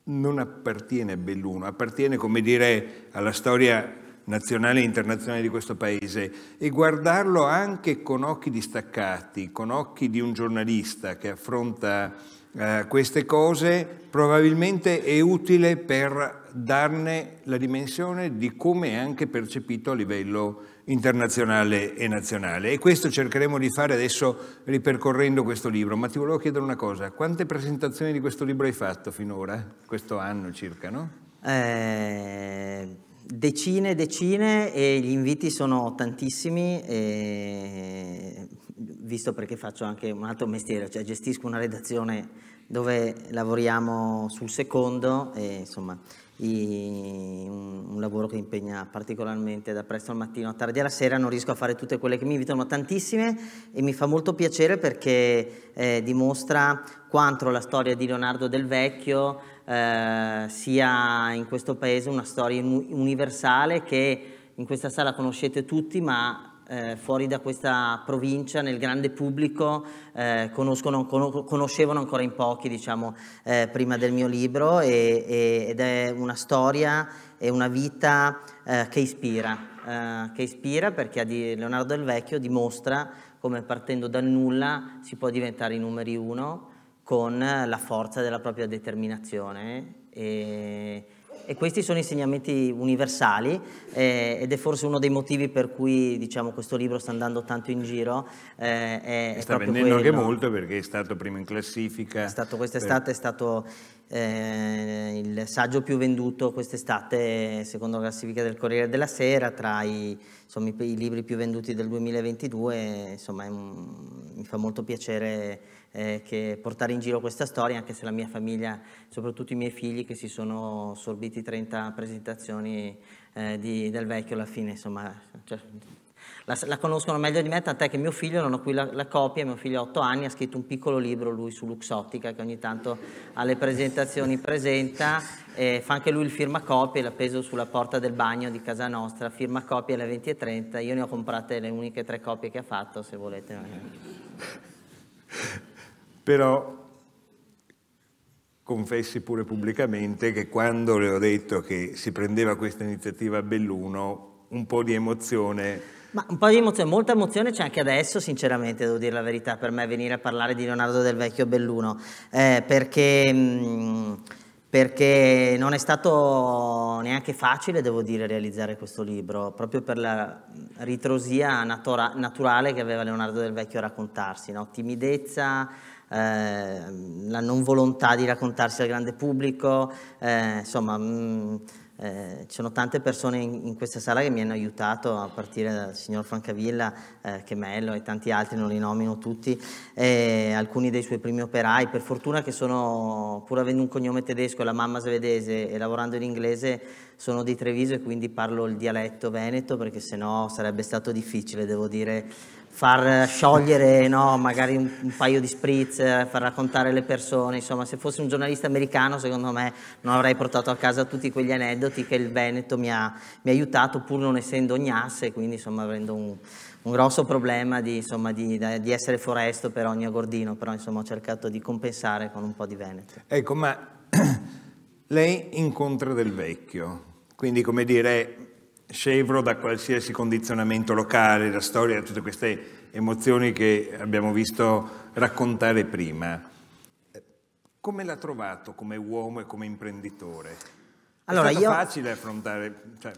A: non appartiene a Belluno, appartiene, come dire, alla storia nazionale e internazionale di questo paese e guardarlo anche con occhi distaccati, con occhi di un giornalista che affronta eh, queste cose, probabilmente è utile per darne la dimensione di come è anche percepito a livello internazionale e nazionale. E questo cercheremo di fare adesso ripercorrendo questo libro. Ma ti volevo chiedere una cosa, quante presentazioni di questo libro hai fatto finora?
H: Questo anno circa, no? Eh, decine e decine e gli inviti sono tantissimi, e, visto perché faccio anche un altro mestiere, cioè gestisco una redazione dove lavoriamo sul secondo e insomma i, un, un, lavoro che impegna particolarmente da presto al mattino a tardi alla sera, non riesco a fare tutte quelle che mi invitano, tantissime e mi fa molto piacere perché eh, dimostra quanto la storia di Leonardo del Vecchio eh, sia in questo paese una storia universale che in questa sala conoscete tutti ma eh, fuori da questa provincia, nel grande pubblico, eh, conoscevano ancora in pochi, diciamo, eh, prima del mio libro, e, e, ed è una storia e una vita eh, che ispira, eh, che ispira perché Leonardo del Vecchio dimostra come partendo dal nulla si può diventare i numeri uno con la forza della propria determinazione. E, e questi sono insegnamenti universali eh, ed è forse uno dei motivi per cui diciamo, questo libro sta andando tanto in giro. Eh, è, sta vendendo anche molto perché è stato prima in classifica. È stato quest'estate, per... è stato eh, il saggio più venduto quest'estate secondo la classifica del Corriere della Sera tra i, insomma, i, i libri più venduti del 2022, insomma un, mi fa molto piacere eh, che portare in giro questa storia anche se la mia famiglia, soprattutto i miei figli che si sono sorbiti 30 presentazioni eh, di, del vecchio alla fine, insomma, cioè, la, la, conoscono meglio di me, tant'è che mio figlio, non ho qui la, la copia, mio figlio ha 8 anni, ha scritto un piccolo libro lui su Luxottica che ogni tanto alle presentazioni presenta, e fa anche lui il firma firmacopie, l'ha appeso sulla porta del bagno di casa nostra, firma copia alle 20.30, io ne ho comprate le uniche tre copie che ha fatto se volete
A: però confessi pure pubblicamente che quando le ho detto che si prendeva questa iniziativa a Belluno, un po'
H: di emozione... Ma un po' di emozione, molta emozione c'è anche adesso, sinceramente, devo dire la verità, per me venire a parlare di Leonardo del Vecchio Belluno, eh, perché... Mh, perché non è stato neanche facile, devo dire, realizzare questo libro, proprio per la ritrosia natura naturale che aveva Leonardo del Vecchio a raccontarsi, no? timidezza, Ehm, la non volontà di raccontarsi al grande pubblico, eh, insomma mh, mm, eh, ci sono tante persone in, in, questa sala che mi hanno aiutato, a partire dal signor Francavilla, eh, che Chemello e tanti altri, non li nomino tutti, alcuni dei suoi primi operai, per fortuna che sono, pur avendo un cognome tedesco e la mamma svedese e lavorando in inglese, sono di Treviso e quindi parlo il dialetto veneto perché sennò sarebbe stato difficile, devo dire, far sciogliere no, magari un, un, paio di spritz, far raccontare le persone, insomma se fossi un giornalista americano secondo me non avrei portato a casa tutti quegli aneddoti che il Veneto mi ha, mi ha aiutato pur non essendo ognasse, quindi insomma avendo un, un grosso problema di, insomma, di, di, essere foresto per ogni agordino, però insomma ho cercato di compensare con un po' di Veneto.
A: Ecco, ma (clears throat) lei incontra del vecchio, quindi come dire scevro da qualsiasi condizionamento locale, la storia, tutte queste emozioni che abbiamo visto
H: raccontare prima.
A: Come l'ha trovato come uomo e come imprenditore? Allora, è stato io... facile affrontare... Cioè...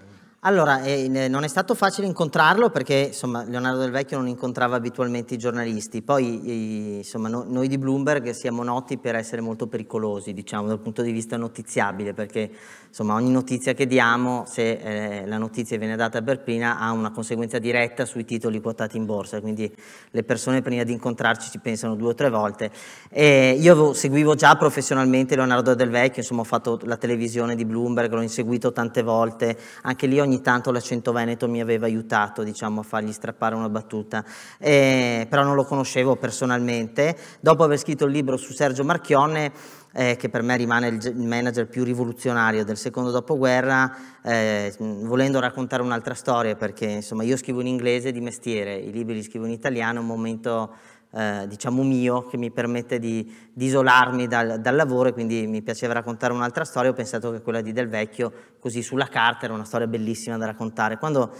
H: Allora, eh, non è stato facile incontrarlo perché insomma, Leonardo Del Vecchio non incontrava abitualmente i giornalisti. Poi eh, insomma, no, noi di Bloomberg siamo noti per essere molto pericolosi, diciamo, dal punto di vista notiziabile, perché insomma, ogni notizia che diamo, se eh, la notizia viene data a Berpina, ha una conseguenza diretta sui titoli quotati in borsa. Quindi le persone prima di incontrarci ci pensano due o tre volte. E io seguivo già professionalmente Leonardo Del Vecchio, insomma, ho fatto la televisione di Bloomberg, l'ho inseguito tante volte, anche lì ogni ogni tanto l'accento veneto mi aveva aiutato diciamo, a fargli strappare una battuta, eh, però non lo conoscevo personalmente. Dopo aver scritto il libro su Sergio Marchionne, eh, che per me rimane il, manager più rivoluzionario del secondo dopoguerra, eh, volendo raccontare un'altra storia, perché insomma io scrivo in inglese di mestiere, i libri li scrivo in italiano, un momento eh, diciamo mio che mi permette di, di isolarmi dal, dal, lavoro e quindi mi piaceva raccontare un'altra storia, ho pensato che quella di Del Vecchio, così sulla carta, era una storia bellissima da raccontare. Quando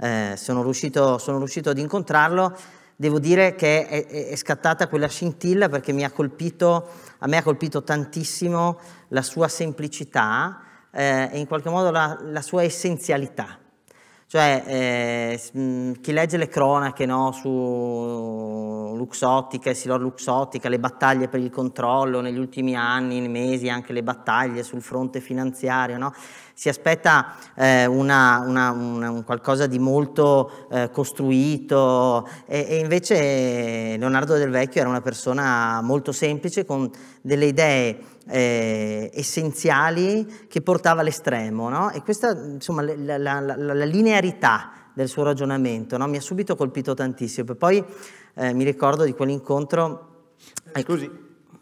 H: eh, sono, riuscito, sono, riuscito, ad incontrarlo, devo dire che è, è scattata quella scintilla perché mi ha colpito, a me ha colpito tantissimo la sua semplicità eh, e in qualche modo la, la sua essenzialità cioè, eh, mm, chi legge le cronache no, su Luxottica e Silor Luxottica, le battaglie per il controllo negli ultimi anni, mesi, anche le battaglie sul fronte finanziario, no? si aspetta eh, una, una, una, un qualcosa di molto eh, costruito e, e, invece Leonardo del Vecchio era una persona molto semplice con delle idee eh, essenziali che portava all'estremo no? e questa insomma la, la, la, la linearità del suo ragionamento no? mi ha subito colpito tantissimo e poi eh, mi ricordo di quell'incontro eh, Scusi,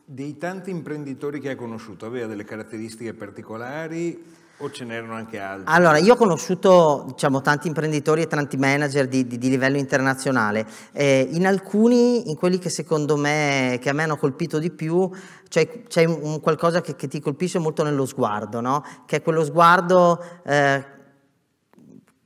A: dei tanti imprenditori che ha conosciuto, aveva delle caratteristiche particolari o ce n'erano anche altri? Allora, io
H: ho conosciuto diciamo, tanti imprenditori e tanti manager di, di, di livello internazionale. Eh, in alcuni, in quelli che secondo me, che a me hanno colpito di più, c'è, c'è un, qualcosa che, che, ti colpisce molto nello sguardo, no? che è quello sguardo... Eh,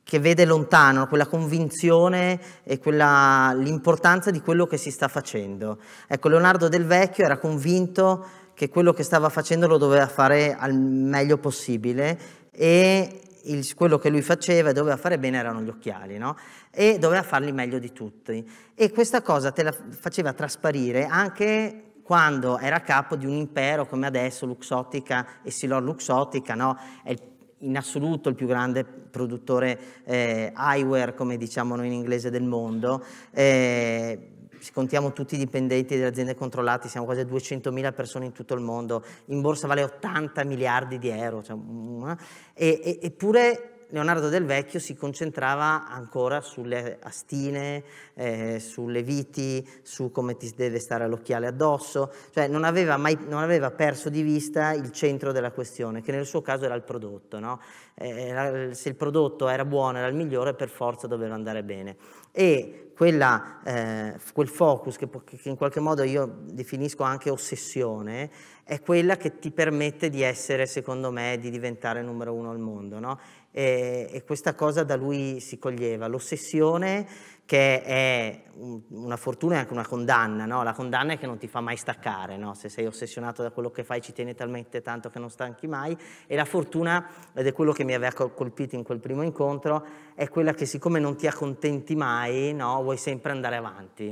H: che vede lontano, quella convinzione e quella, l'importanza di quello che si sta facendo. Ecco, Leonardo del Vecchio era convinto che quello che stava facendo lo doveva fare al meglio possibile e il, quello che lui faceva e doveva fare bene erano gli occhiali, no? E doveva farli meglio di tutti. E questa cosa te la faceva trasparire anche quando era capo di un impero come adesso Luxottica e Silor Luxottica, no? È in assoluto il più grande produttore eh, eyewear, come diciamo noi in inglese, del mondo. Eh, se contiamo tutti i dipendenti delle aziende controllate, siamo quasi 200.000 persone in tutto il mondo, in borsa vale 80 miliardi di euro, cioè, mm, eh. e, e, eppure Leonardo del Vecchio si concentrava ancora sulle astine, eh, sulle viti, su come ti deve stare l'occhiale addosso, cioè non aveva, mai, non aveva perso di vista il centro della questione, che nel suo caso era il prodotto. No? Eh, se il prodotto era buono, era il migliore, per forza doveva andare bene. E quella, eh, quel focus che, che in qualche modo io definisco anche ossessione, è quella che ti permette di essere, secondo me, di diventare numero uno al mondo. No? eh, e questa cosa da lui si coglieva, l'ossessione che è una fortuna e anche una condanna, no? la condanna è che non ti fa mai staccare, no? se sei ossessionato da quello che fai ci tieni talmente tanto che non stanchi mai e la fortuna, ed è quello che mi aveva colpito in quel primo incontro, è quella che siccome non ti accontenti mai no? vuoi sempre andare avanti.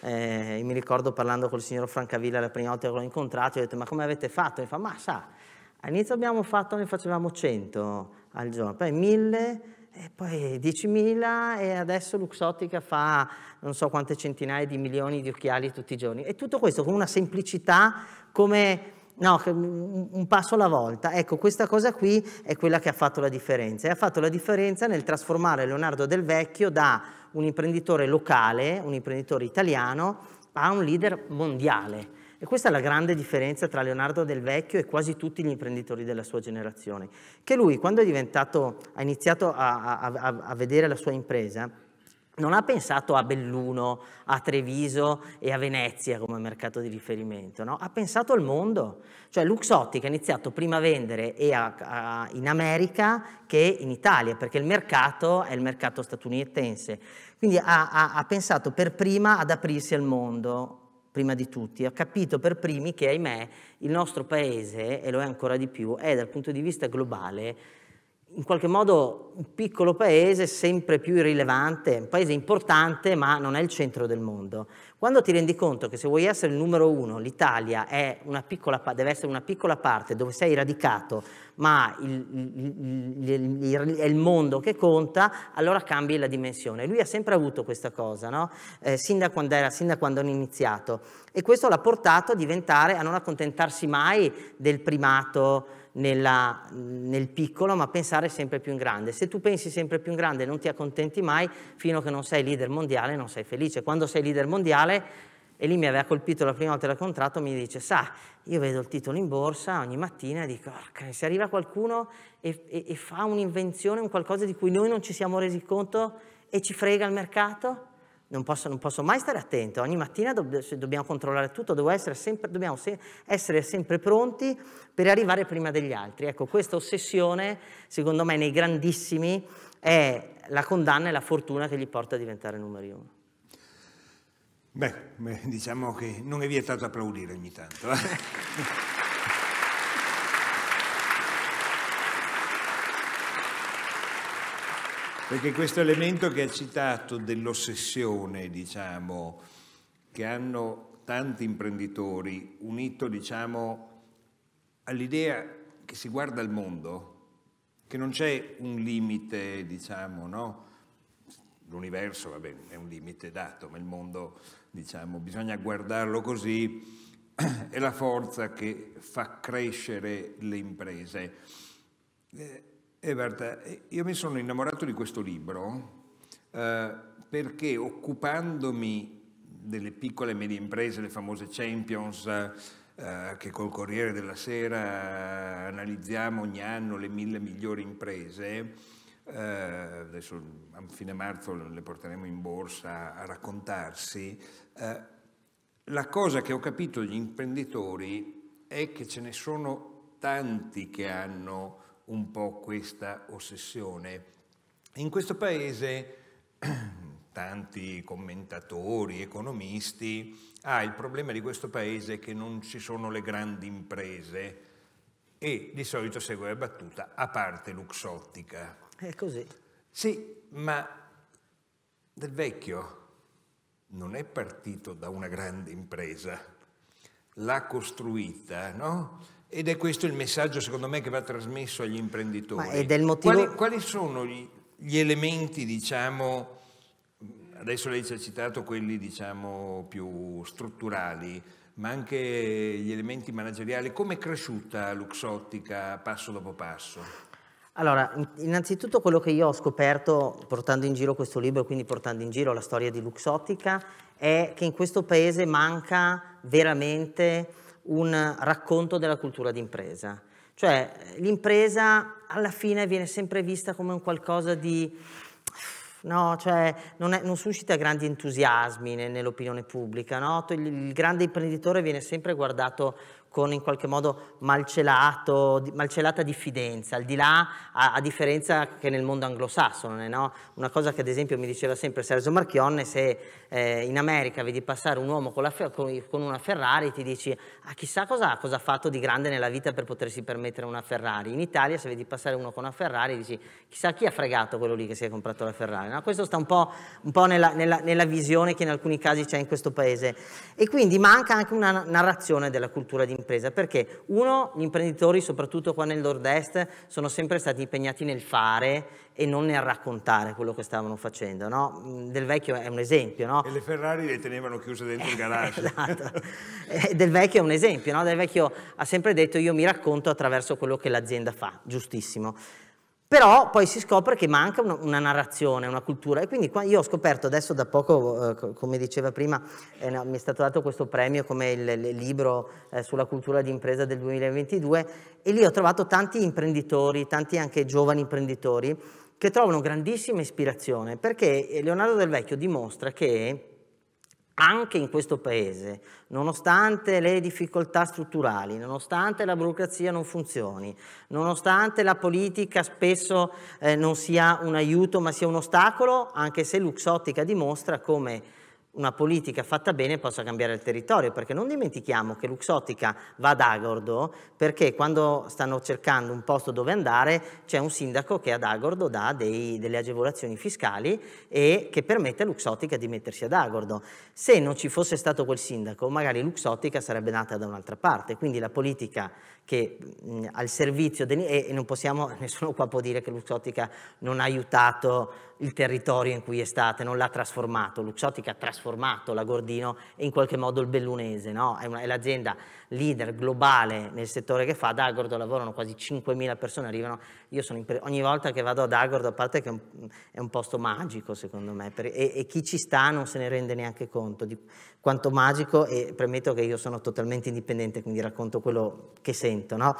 H: Eh, mi ricordo parlando col signor Francavilla la prima volta che l'ho incontrato, gli ho detto ma come avete fatto? E mi fa ma sa, all'inizio abbiamo fatto, ne facevamo 100 al giorno, poi 1000 e poi 10.000 e adesso Luxottica fa non so quante centinaia di milioni di occhiali tutti i giorni. E tutto questo con una semplicità come no, un passo alla volta. Ecco, questa cosa qui è quella che ha fatto la differenza. E ha fatto la differenza nel trasformare Leonardo Del Vecchio da un imprenditore locale, un imprenditore italiano, a un leader mondiale. E questa è la grande differenza tra Leonardo del Vecchio e quasi tutti gli imprenditori della sua generazione, che lui quando ha iniziato a, a, a vedere la sua impresa, non ha pensato a Belluno, a Treviso e a Venezia come mercato di riferimento, no? ha pensato al mondo. Cioè Luxottica ha iniziato prima a vendere a, a, in America che in Italia, perché il mercato è il mercato statunitense. Quindi ha, ha, ha pensato per prima ad aprirsi al mondo, prima di tutti, ho capito per primi che, ahimè, il nostro paese, e lo è ancora di più, è dal punto di vista globale in qualche modo un piccolo paese sempre più irrilevante, un paese importante ma non è il centro del mondo. Quando ti rendi conto che se vuoi essere il numero uno, l'Italia piccola, deve essere una piccola parte dove sei radicato, ma il, il, il, è il mondo che conta, allora cambi la dimensione. Lui ha sempre avuto questa cosa, no? eh, sin, da quando era, sin da quando hanno iniziato. E questo l'ha portato a diventare, a non accontentarsi mai del primato nella, nel piccolo, ma pensare sempre più in grande. Se tu pensi sempre più in grande non ti accontenti mai, fino a che non sei leader mondiale non sei felice. Quando sei leader mondiale, e lì mi aveva colpito la prima volta del contratto, mi dice, sa, io vedo il titolo in borsa ogni mattina e dico, orca, se arriva qualcuno e, e, e fa un'invenzione, un qualcosa di cui noi non ci siamo resi conto e ci frega il mercato, non posso, non posso, mai stare attento, ogni mattina dobb dobbiamo controllare tutto, essere sempre, dobbiamo se essere sempre pronti per arrivare prima degli altri. Ecco, questa ossessione, secondo me, nei grandissimi è la condanna e la fortuna che li porta a diventare numeri uno.
A: Beh, beh diciamo che non è vietato applaudire ogni tanto. Eh? Perché questo elemento che ha citato dell'ossessione, diciamo, che hanno tanti imprenditori, unito, diciamo, all'idea che si guarda al mondo, che non c'è un limite, diciamo, no? L'universo, va bene, è un limite dato, ma il mondo, diciamo, bisogna guardarlo così, (clears throat) è la forza che fa crescere le imprese. Eh, eh, Berta, eh, io mi sono innamorato di questo libro eh, perché occupandomi delle piccole e medie imprese, le famose champions, eh, che col Corriere della Sera eh, analizziamo ogni anno le mille migliori imprese, eh, adesso a fine marzo le porteremo in borsa a raccontarsi, eh, la cosa che ho capito degli imprenditori è che ce ne sono tanti che hanno un po' questa ossessione. In questo paese (clears throat) tanti commentatori, economisti, ah, il problema di questo paese è che non ci sono le grandi imprese e di solito segue la battuta a parte luxottica. È così. Sì, ma del vecchio non è partito da una grande impresa, l'ha costruita, no? Ed è questo il messaggio, secondo me, che va trasmesso agli imprenditori. è Motivo... Quali, quali, sono gli, gli, elementi, diciamo, adesso lei ci ha citato quelli, diciamo, più strutturali, ma anche gli elementi manageriali. Come è cresciuta Luxottica passo dopo passo?
H: Allora, innanzitutto quello che io ho scoperto portando in giro questo libro, e quindi portando in giro la storia di Luxottica, è che in questo paese manca veramente un racconto della cultura d'impresa. Cioè l'impresa alla fine viene sempre vista come un qualcosa di... No, cioè non, è, non suscita grandi entusiasmi nell'opinione pubblica, no? il, il grande imprenditore viene sempre guardato con in qualche modo malcelato, malcelata diffidenza, al di là a, a differenza che nel mondo anglosassone. No? Una cosa che ad esempio mi diceva sempre Sergio Marchionne, se eh, in America vedi passare un uomo con, con, con una Ferrari ti dici ah, chissà cosa, cosa, ha fatto di grande nella vita per potersi permettere una Ferrari. In Italia se vedi passare uno con una Ferrari dici chissà chi ha fregato quello lì che si è comprato la Ferrari. No? Questo sta un po', un po nella, nella, nella visione che in alcuni casi c'è in questo paese. E quindi manca anche una narrazione della cultura di impresa impresa, perché uno, gli imprenditori, soprattutto qua nel nord-est, sono sempre stati impegnati nel fare e non nel raccontare quello che stavano facendo. No? Mm, Del Vecchio è un esempio. No? E le Ferrari le tenevano chiuse dentro il (laughs) garage. esatto. Eh, Del Vecchio è un esempio. No? Del Vecchio ha sempre detto io mi racconto attraverso quello che l'azienda fa, giustissimo. Però poi si scopre che manca una, una narrazione, una cultura. E quindi io ho scoperto adesso da poco, eh, come diceva prima, eh, no, mi è stato dato questo premio come il, il libro eh, sulla cultura di impresa del 2022 e lì ho trovato tanti imprenditori, tanti anche giovani imprenditori che trovano grandissima ispirazione perché Leonardo Del Vecchio dimostra che anche in questo paese, nonostante le difficoltà strutturali, nonostante la burocrazia non funzioni, nonostante la politica spesso eh, non sia un aiuto ma sia un ostacolo, anche se Luxottica dimostra come una politica fatta bene possa cambiare il territorio, perché non dimentichiamo che Luxottica va ad Agordo perché quando stanno cercando un posto dove andare c'è un sindaco che ad Agordo dà dei, delle agevolazioni fiscali e che permette a Luxottica di mettersi ad Agordo. Se non ci fosse stato quel sindaco, magari Luxottica sarebbe nata da un'altra parte, quindi la politica che mh, al servizio, de, e, e non possiamo, (laughs) nessuno qua può dire che Luxottica non ha aiutato il territorio in cui è stata, non l'ha trasformato. Lucciotti che ha trasformato la Gordino e in qualche modo il bellunese, no? è, una, è, l'azienda leader globale nel settore che fa, ad Agordo lavorano quasi 5.000 persone, arrivano, io sono impre- ogni volta che vado ad Agordo, a parte che è un, è un posto magico secondo me, per, e, e, chi ci sta non se ne rende neanche conto di quanto magico e premetto che io sono totalmente indipendente, quindi racconto quello che sento. No?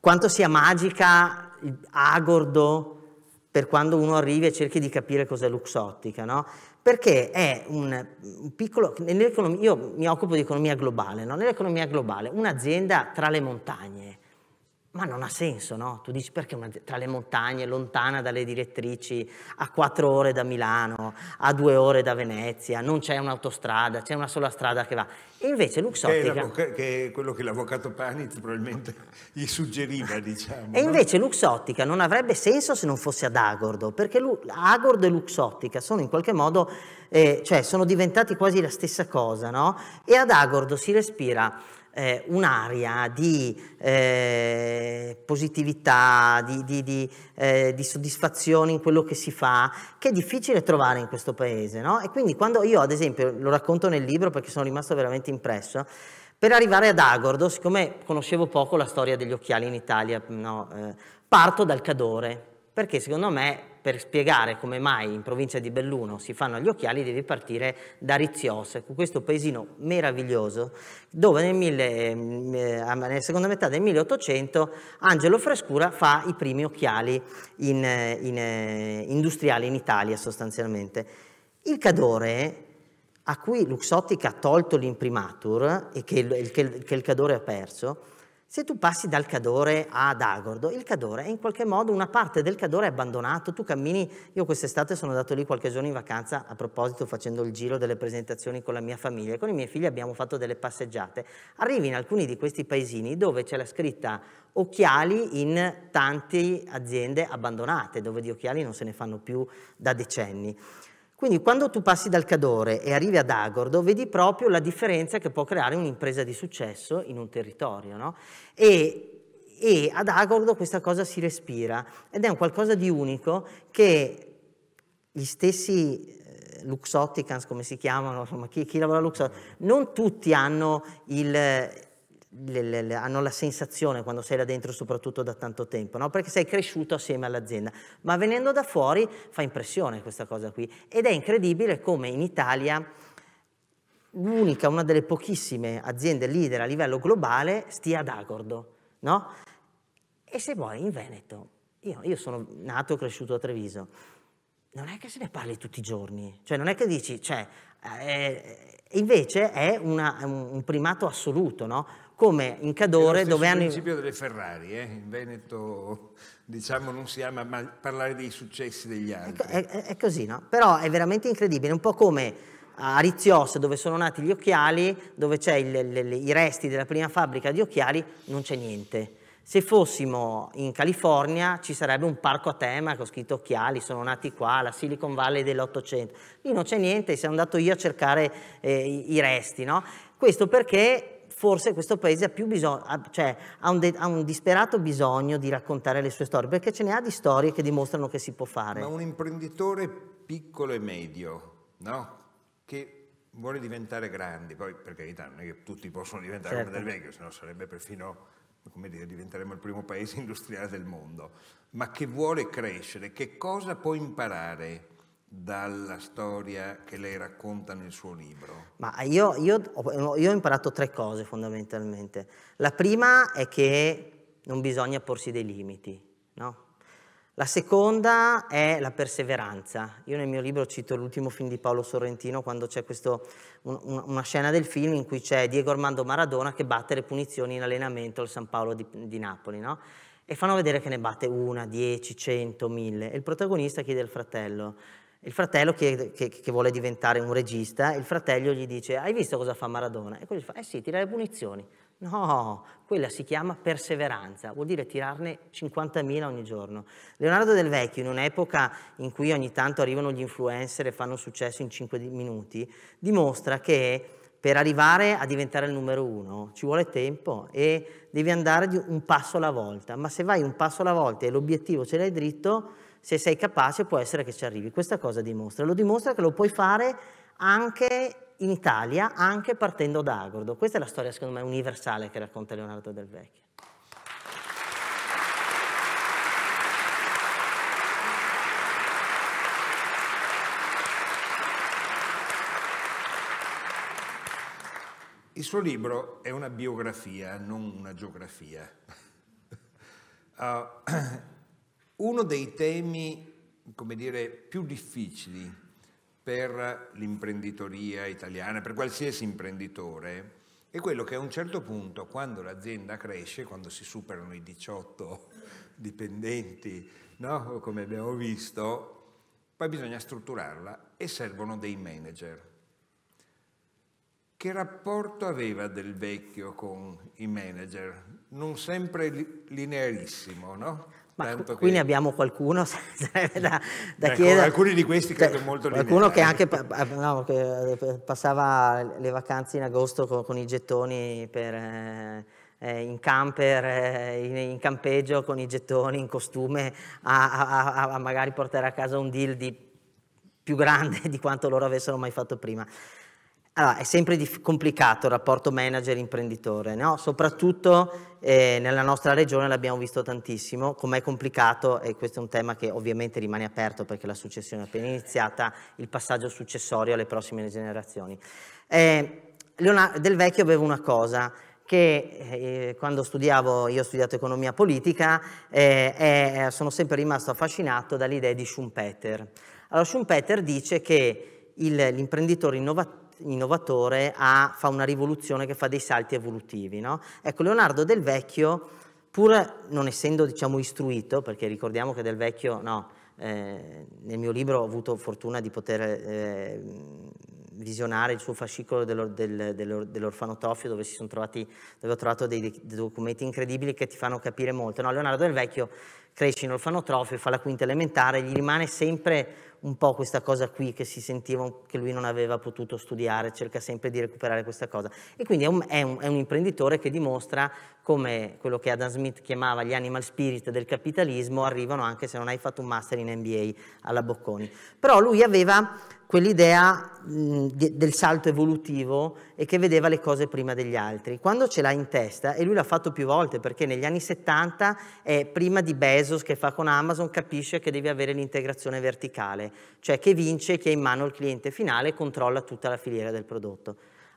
H: Quanto sia magica Agordo per quando uno arrivi e cerchi di capire cos'è luxottica, no? Perché è un piccolo... Io mi occupo di economia globale, no? Nell'economia globale un'azienda tra le montagne, ma non ha senso, no? Tu dici perché una, tra le montagne, lontana dalle direttrici, a quattro ore da Milano, a due ore da Venezia, non c'è un'autostrada, c'è una sola strada che va. E invece Luxottica...
A: Che, che è quello che l'avvocato Panitz probabilmente (laughs) gli suggeriva, eh, diciamo.
H: e no? invece Luxottica non avrebbe senso se non fosse ad Agordo, perché Agordo e Luxottica sono in qualche modo, eh, cioè sono diventati quasi la stessa cosa, no? E ad Agordo si respira eh, un'aria di eh, positività, di, di, di, eh, di, soddisfazione in quello che si fa, che è difficile trovare in questo paese. No? E quindi quando io, ad esempio, lo racconto nel libro perché sono rimasto veramente impresso, per arrivare ad Agordo, siccome conoscevo poco la storia degli occhiali in Italia, no, eh, parto dal Cadore, perché secondo me per spiegare come mai in provincia di Belluno si fanno gli occhiali devi partire da Rizziosa, questo paesino meraviglioso dove nel mille, eh, nella seconda metà del 1800 Angelo Frescura fa i primi occhiali in, eh, in, eh, industriali in Italia sostanzialmente. Il Cadore a cui Luxottica ha tolto l'imprimatur e che, che, che il Cadore ha perso, se tu passi dal Cadore ad Agordo, il Cadore è in qualche modo una parte del Cadore abbandonato, tu cammini, io quest'estate sono andato lì qualche giorno in vacanza, a proposito facendo il giro delle presentazioni con la mia famiglia con i miei figli abbiamo fatto delle passeggiate. Arrivi in alcuni di questi paesini dove c'è la scritta occhiali in tante aziende abbandonate, dove di occhiali non se ne fanno più da decenni. Quindi quando tu passi dal Cadore e arrivi ad Agordo, vedi proprio la differenza che può creare un'impresa di successo in un territorio. No? E, e ad Agordo questa cosa si respira ed è un qualcosa di unico che gli stessi eh, Luxotticans, come si chiamano, insomma, chi, chi lavora a Luxotticans, non tutti hanno il, le, le, le, hanno la sensazione quando sei là dentro soprattutto da tanto tempo, no? perché sei cresciuto assieme all'azienda, ma venendo da fuori fa impressione questa cosa qui ed è incredibile come in Italia l'unica, una delle pochissime aziende leader a livello globale stia ad Agordo, no? E se vuoi in Veneto, io, io sono nato e cresciuto a Treviso, non è che se ne parli tutti i giorni, cioè non è che dici, cioè, eh, eh invece è una, un primato assoluto, no? come in Cadore dove hanno... Il principio
A: delle Ferrari, eh? in
H: Veneto diciamo, non si ama parlare dei successi degli altri. È, è, è, così, no? Però è veramente incredibile, un po' come a Rizios dove sono nati gli occhiali, dove c'è i resti della prima fabbrica di occhiali, non c'è niente. Se fossimo in California ci sarebbe un parco a tema con scritto occhiali, sono nati qua, la Silicon Valley dell'Ottocento. Lì non c'è niente, sono andato io a cercare eh, i resti, no? Questo perché forse questo paese ha, bisogno, ha, cioè, ha, un de- ha, un disperato bisogno di raccontare le sue storie, perché ce ne ha di storie che dimostrano che si può fare. Ma
A: un imprenditore piccolo e medio, no? che vuole diventare grande, poi per carità non è che tutti possono diventare certo. come Del Vecchio, sennò sarebbe perfino, come dire, diventeremo il primo paese (laughs) industriale del mondo, ma che vuole crescere, che cosa può imparare?
H: dalla storia che lei racconta nel suo libro? Ma io, io, ho, io, ho imparato tre cose fondamentalmente. La prima è che non bisogna porsi dei limiti, no? La seconda è la perseveranza. Io nel mio libro cito l'ultimo film di Paolo Sorrentino quando c'è questo, un, una scena del film in cui c'è Diego Armando Maradona che batte le punizioni in allenamento al San Paolo di, di Napoli, no? E fanno vedere che ne batte una, dieci, cento, mille. E il protagonista chiede al fratello, il fratello che, che, che, vuole diventare un regista, il fratello gli dice hai visto cosa fa Maradona? E quello gli fa eh sì, tira le punizioni. No, quella si chiama perseveranza, vuol dire tirarne 50.000 ogni giorno. Leonardo del Vecchio, in un'epoca in cui ogni tanto arrivano gli influencer e fanno successo in 5 minuti, dimostra che per arrivare a diventare il numero uno ci vuole tempo e devi andare un passo alla volta, ma se vai un passo alla volta e l'obiettivo ce l'hai dritto, se sei capace può essere che ci arrivi. Questa cosa dimostra, lo dimostra che lo puoi fare anche in Italia, anche partendo da Agordo. Questa è la storia secondo me universale che racconta Leonardo del Vecchio.
A: Il suo libro è una biografia, non una geografia. uh, (clears throat) (clears throat) Uno dei temi, come dire, più difficili per l'imprenditoria italiana, per qualsiasi imprenditore, è quello che a un certo punto, quando l'azienda cresce, quando si superano i 18 (laughs) dipendenti, no? come abbiamo visto, poi bisogna strutturarla e servono dei manager. Che rapporto aveva del vecchio con i manager? Non sempre linearissimo, no? Ma qui che... ne abbiamo
H: qualcuno, (laughs) da, da ecco, chiedere. Alcuni di questi credo cioè, molto Qualcuno che anche no, che eh, passava le vacanze in agosto con, con i gettoni per, eh, eh, in camper, eh, in, in, campeggio con i gettoni, in costume, a, a, a magari portare a casa un deal di più grande (laughs) di quanto loro avessero mai fatto prima. Allora, è sempre complicato il rapporto manager-imprenditore, no? soprattutto eh, nella nostra regione l'abbiamo visto tantissimo, com'è complicato, e questo è un tema che ovviamente rimane aperto perché la successione è appena iniziata, il passaggio successorio alle prossime generazioni. Eh, Leonardo Del Vecchio avevo una cosa, che eh, quando studiavo, io ho studiato economia politica, eh, eh, sono sempre rimasto affascinato dall'idea di Schumpeter. Allora Schumpeter dice che l'imprenditore innovatore innovatore ha, fa una rivoluzione che fa dei salti evolutivi. No? Ecco, Leonardo del Vecchio, pur non essendo diciamo, istruito, perché ricordiamo che del Vecchio, no, eh, nel mio libro ho avuto fortuna di poter eh, visionare il suo fascicolo del, del, del, dell'orfanotofio dove, dove, ho trovato dei, dei, documenti incredibili che ti fanno capire molto. No, Leonardo del Vecchio cresce in orfanotrofio, fa la quinta elementare, gli rimane sempre un po' questa cosa qui che si sentiva che lui non aveva potuto studiare, cerca sempre di recuperare questa cosa. E quindi è un, è un, è un imprenditore che dimostra come quello che Adam Smith chiamava gli animal spirit del capitalismo arrivano anche se non hai fatto un master in MBA alla Bocconi. Però lui aveva quell'idea del salto evolutivo e che vedeva le cose prima degli altri. Quando ce l'ha in testa, e lui l'ha fatto più volte perché negli anni 70, eh, prima di Bezos che fa con Amazon, capisce che devi avere l'integrazione verticale finale, cioè che vince chi ha in mano il cliente finale e controlla tutta la filiera del prodotto.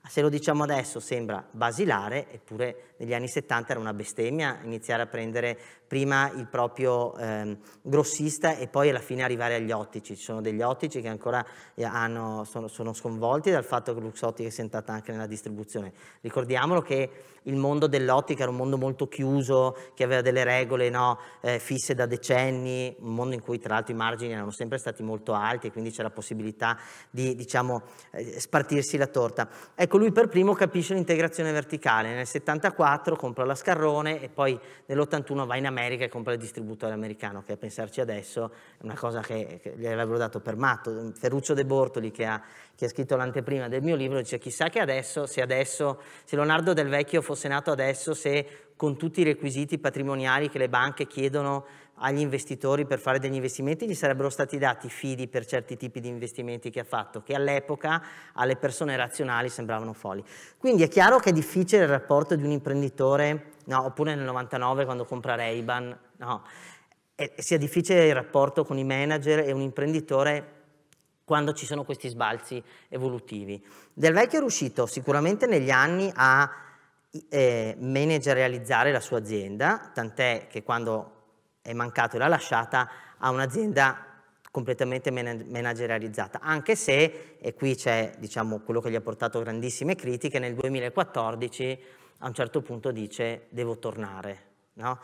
H: Se lo diciamo adesso sembra basilare, eppure negli anni 70 era una bestemmia iniziare a prendere prima il proprio eh, grossista e poi alla fine arrivare agli ottici. Ci sono degli ottici che ancora eh, hanno, sono, sono, sconvolti dal fatto che Luxottica è entrata anche nella distribuzione. Ricordiamolo che il mondo dell'ottica era un mondo molto chiuso, che aveva delle regole no, eh, fisse da decenni, un mondo in cui tra l'altro i margini erano sempre stati molto alti e quindi c'era la possibilità di diciamo, eh, spartirsi la torta. Ecco, lui per primo capisce l'integrazione verticale. Nel 74 84 compra la Scarrone e poi nell'81 va in America e compra il distributore americano, che a pensarci adesso è una cosa che, che gli avrebbero dato per matto. Ferruccio De Bortoli, che ha, che ha scritto l'anteprima del mio libro, dice chissà che adesso, se adesso, se Leonardo Del Vecchio fosse nato adesso, se con tutti i requisiti patrimoniali che le banche chiedono agli investitori per fare degli investimenti gli sarebbero stati dati fidi per certi tipi di investimenti che ha fatto, che all'epoca alle persone razionali sembravano folli. Quindi è chiaro che è difficile il rapporto di un imprenditore, no, oppure nel 99 quando compra Ray-Ban, no, è, sia difficile il rapporto con i manager e un imprenditore quando ci sono questi sbalzi evolutivi. Del Vecchio è riuscito sicuramente negli anni a eh, managerializzare la sua azienda, tant'è che quando è mancato e l'ha lasciata a un'azienda completamente managerializzata, anche se, e qui c'è diciamo, quello che gli ha portato grandissime critiche, nel 2014 a un certo punto dice devo tornare. No?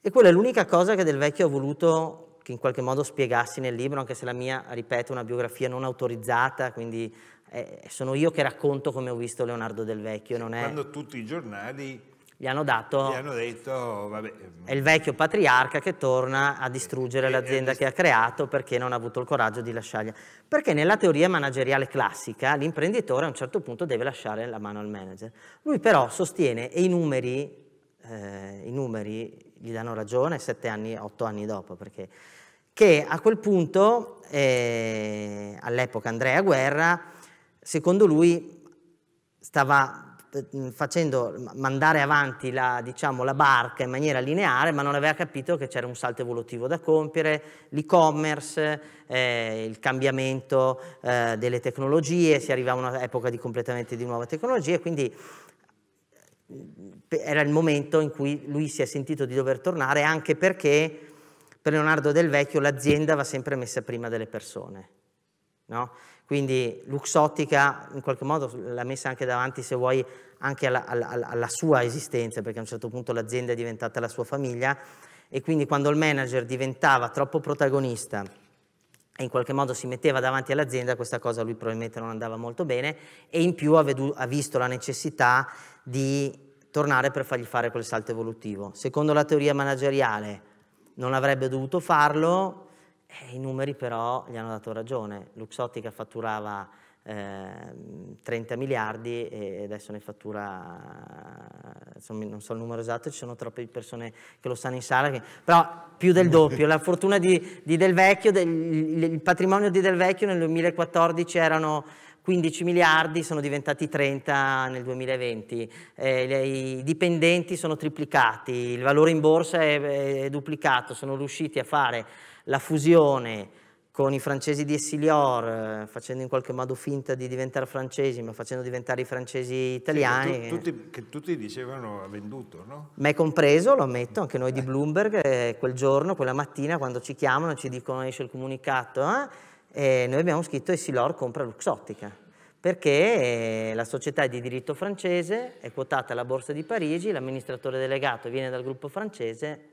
H: E quella è l'unica cosa che del vecchio ho voluto che in qualche modo spiegassi nel libro, anche se la mia, ripeto, è una biografia non autorizzata, quindi eh, sono io che racconto come ho visto Leonardo del Vecchio. Non è... Quando tutti i giornali gli hanno dato... Gli hanno detto, vabbè, eh, è il vecchio patriarca che torna a distruggere eh, eh, l'azienda che ha creato perché non ha avuto il coraggio di lasciargliela. Perché nella teoria manageriale classica l'imprenditore a un certo punto deve lasciare la mano al manager. Lui però sostiene, e i numeri, eh, i numeri gli danno ragione sette anni, otto anni dopo, perché che a quel punto, eh, all'epoca Andrea Guerra, secondo lui stava Mm, facendo, mandare avanti la, diciamo, la, barca in maniera lineare, ma non aveva capito che c'era un salto evolutivo da compiere, l'e-commerce, eh, il cambiamento eh, delle tecnologie, si arrivava a un'epoca di completamente di nuove tecnologie, quindi mm, era il momento in cui lui si è sentito di dover tornare, anche perché per Leonardo Del Vecchio l'azienda va sempre messa prima delle persone. No? Quindi Luxottica in qualche modo l'ha messa anche davanti, se vuoi, anche alla, alla, alla sua esistenza, perché a un certo punto l'azienda è diventata la sua famiglia e quindi quando il manager diventava troppo protagonista e in qualche modo si metteva davanti all'azienda, questa cosa lui probabilmente non andava molto bene e in più ha, ha visto la necessità di tornare per fargli fare quel salto evolutivo. Secondo la teoria manageriale non avrebbe dovuto farlo, eh, I numeri però gli hanno dato ragione. Luxottica fatturava eh, 30 miliardi e adesso ne fattura, insomma, non so il numero esatto, ci sono troppe persone che lo sanno in sala, che, però più del doppio. La fortuna di, di Del Vecchio, del, il patrimonio di Del Vecchio nel 2014 erano 15 miliardi sono diventati 30 nel 2020, eh, i dipendenti sono triplicati, il valore in borsa è, è duplicato, sono riusciti a fare la fusione con i francesi di Essilior, eh, facendo in qualche modo finta di diventare francesi, ma facendo diventare i francesi italiani. Sì, che, tu, tutti, che, tutti, dicevano ha venduto, no? Me compreso, lo ammetto, anche noi di eh. Bloomberg, eh, quel giorno, quella mattina, quando ci chiamano ci dicono esce il comunicato, eh? noi abbiamo scritto Essilor compra Luxottica, perché la società è di diritto francese, è quotata alla Borsa di Parigi, l'amministratore delegato viene dal gruppo francese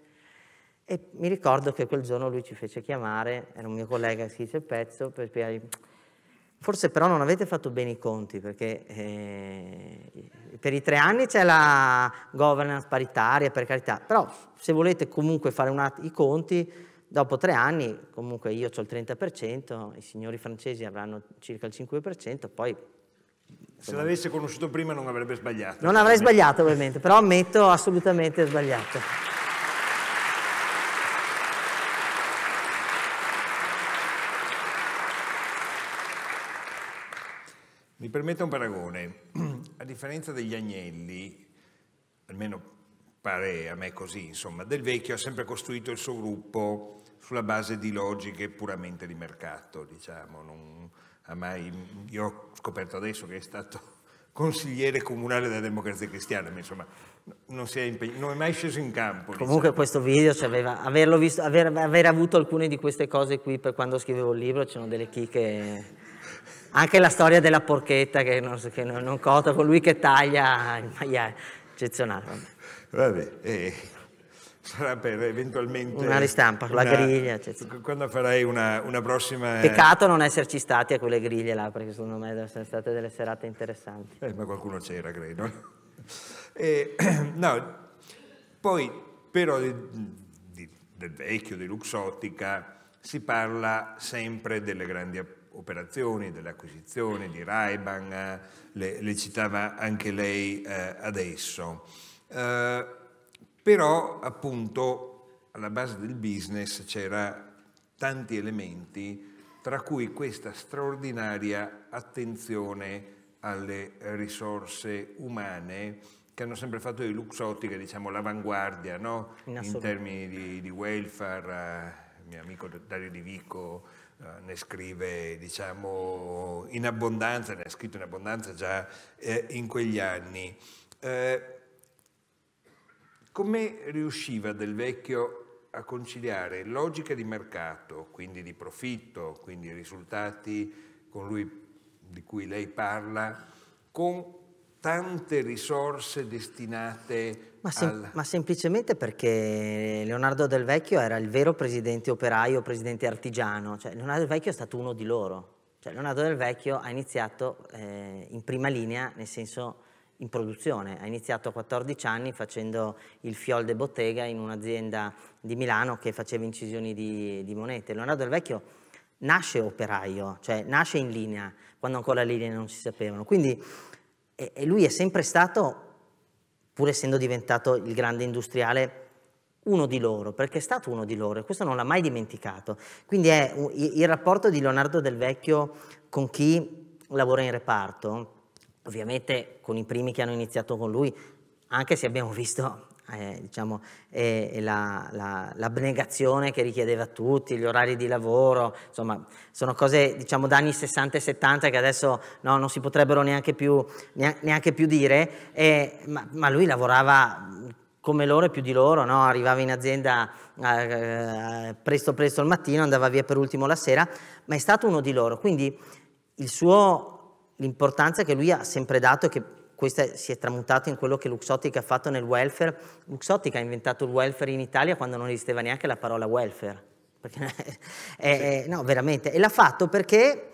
H: e mi ricordo che quel giorno lui ci fece chiamare, era un mio collega che si dice pezzo, per spiegargli, forse però non avete fatto bene i conti, perché eh, per i tre anni c'è la governance paritaria, per carità, però se volete comunque fare i conti, dopo tre anni comunque io ho il 30%, i signori francesi avranno circa il 5%, poi... Se l'avesse conosciuto prima non avrebbe sbagliato. Non avrei sbagliato ovviamente, però ammetto assolutamente sbagliato.
A: permetto un paragone. (clears throat) A differenza degli agnelli, almeno pare a me così, insomma, del vecchio ha sempre costruito il suo gruppo sulla base di logiche puramente di mercato, diciamo. Non ha mai, io ho scoperto adesso che è stato (laughs) consigliere comunale della democrazia
H: cristiana, ma insomma non, è, non è, mai sceso in campo. Diciamo. Comunque diciamo. questo video, cioè, aveva, averlo visto, aver, aver avuto alcune di queste cose qui per quando scrivevo il libro, c'erano delle chicche anche la storia della porchetta che non, che non, non cota, colui che taglia il maiale, eccezionale. Vabbè, eh,
A: sarà per eventualmente... Una ristampa, con la griglia, eccezionale. Quando farai una, una, prossima... Eh, Peccato
H: non esserci stati a quelle griglie là, perché secondo me sono state delle serate interessanti. Eh, ma qualcuno c'era, credo.
A: Eh, (clears throat) no, poi però del vecchio, di Luxottica, si parla sempre delle grandi operazioni, delle acquisizioni di Raiban, le, le, citava anche lei eh, adesso. Eh, però appunto alla base del business c'era tanti elementi, tra cui questa straordinaria attenzione alle risorse umane che hanno sempre fatto di Luxottica diciamo, l'avanguardia no? in, in, termini di, di welfare, eh, mio amico Dario Di Vico eh, ne scrive diciamo, in abbondanza, ne ha scritto in abbondanza già eh, in quegli anni. Eh, come riusciva Del Vecchio a conciliare logica di mercato, quindi di profitto, quindi risultati lui, di cui lei parla, con tante risorse destinate ma, sem al...
H: ma semplicemente perché Leonardo Del Vecchio era il vero presidente operaio, presidente artigiano, cioè, Leonardo Del Vecchio è stato uno di loro, cioè, Leonardo Del Vecchio ha iniziato eh, in prima linea, nel senso in produzione, ha iniziato a 14 anni facendo il fiol de bottega in un'azienda di Milano che faceva incisioni di, di monete. Leonardo Del Vecchio nasce operaio, cioè nasce in linea, quando ancora le linee non si sapevano. Quindi e, e lui è sempre stato, pur essendo diventato il grande industriale, uno di loro, perché è stato uno di loro e questo non l'ha mai dimenticato. Quindi è il rapporto di Leonardo del Vecchio con chi lavora in reparto, ovviamente con i primi che hanno iniziato con lui, anche se abbiamo visto eh, diciamo, e, e la, la, l'abnegazione che richiedeva a tutti, gli orari di lavoro, insomma, sono cose diciamo da anni 60 e 70 che adesso no, non si potrebbero neanche più, neanche più dire, e, ma, ma lui lavorava come loro e più di loro, no? arrivava in azienda eh, eh presto presto al mattino, andava via per ultimo la sera, ma è stato uno di loro. Quindi suo, l'importanza che lui ha sempre dato e che questo si è tramutato in quello che Luxottica ha fatto nel welfare. Luxottica ha inventato il welfare in Italia quando non esisteva neanche la parola welfare. Perché, eh, (laughs) sì. no, veramente. E l'ha fatto perché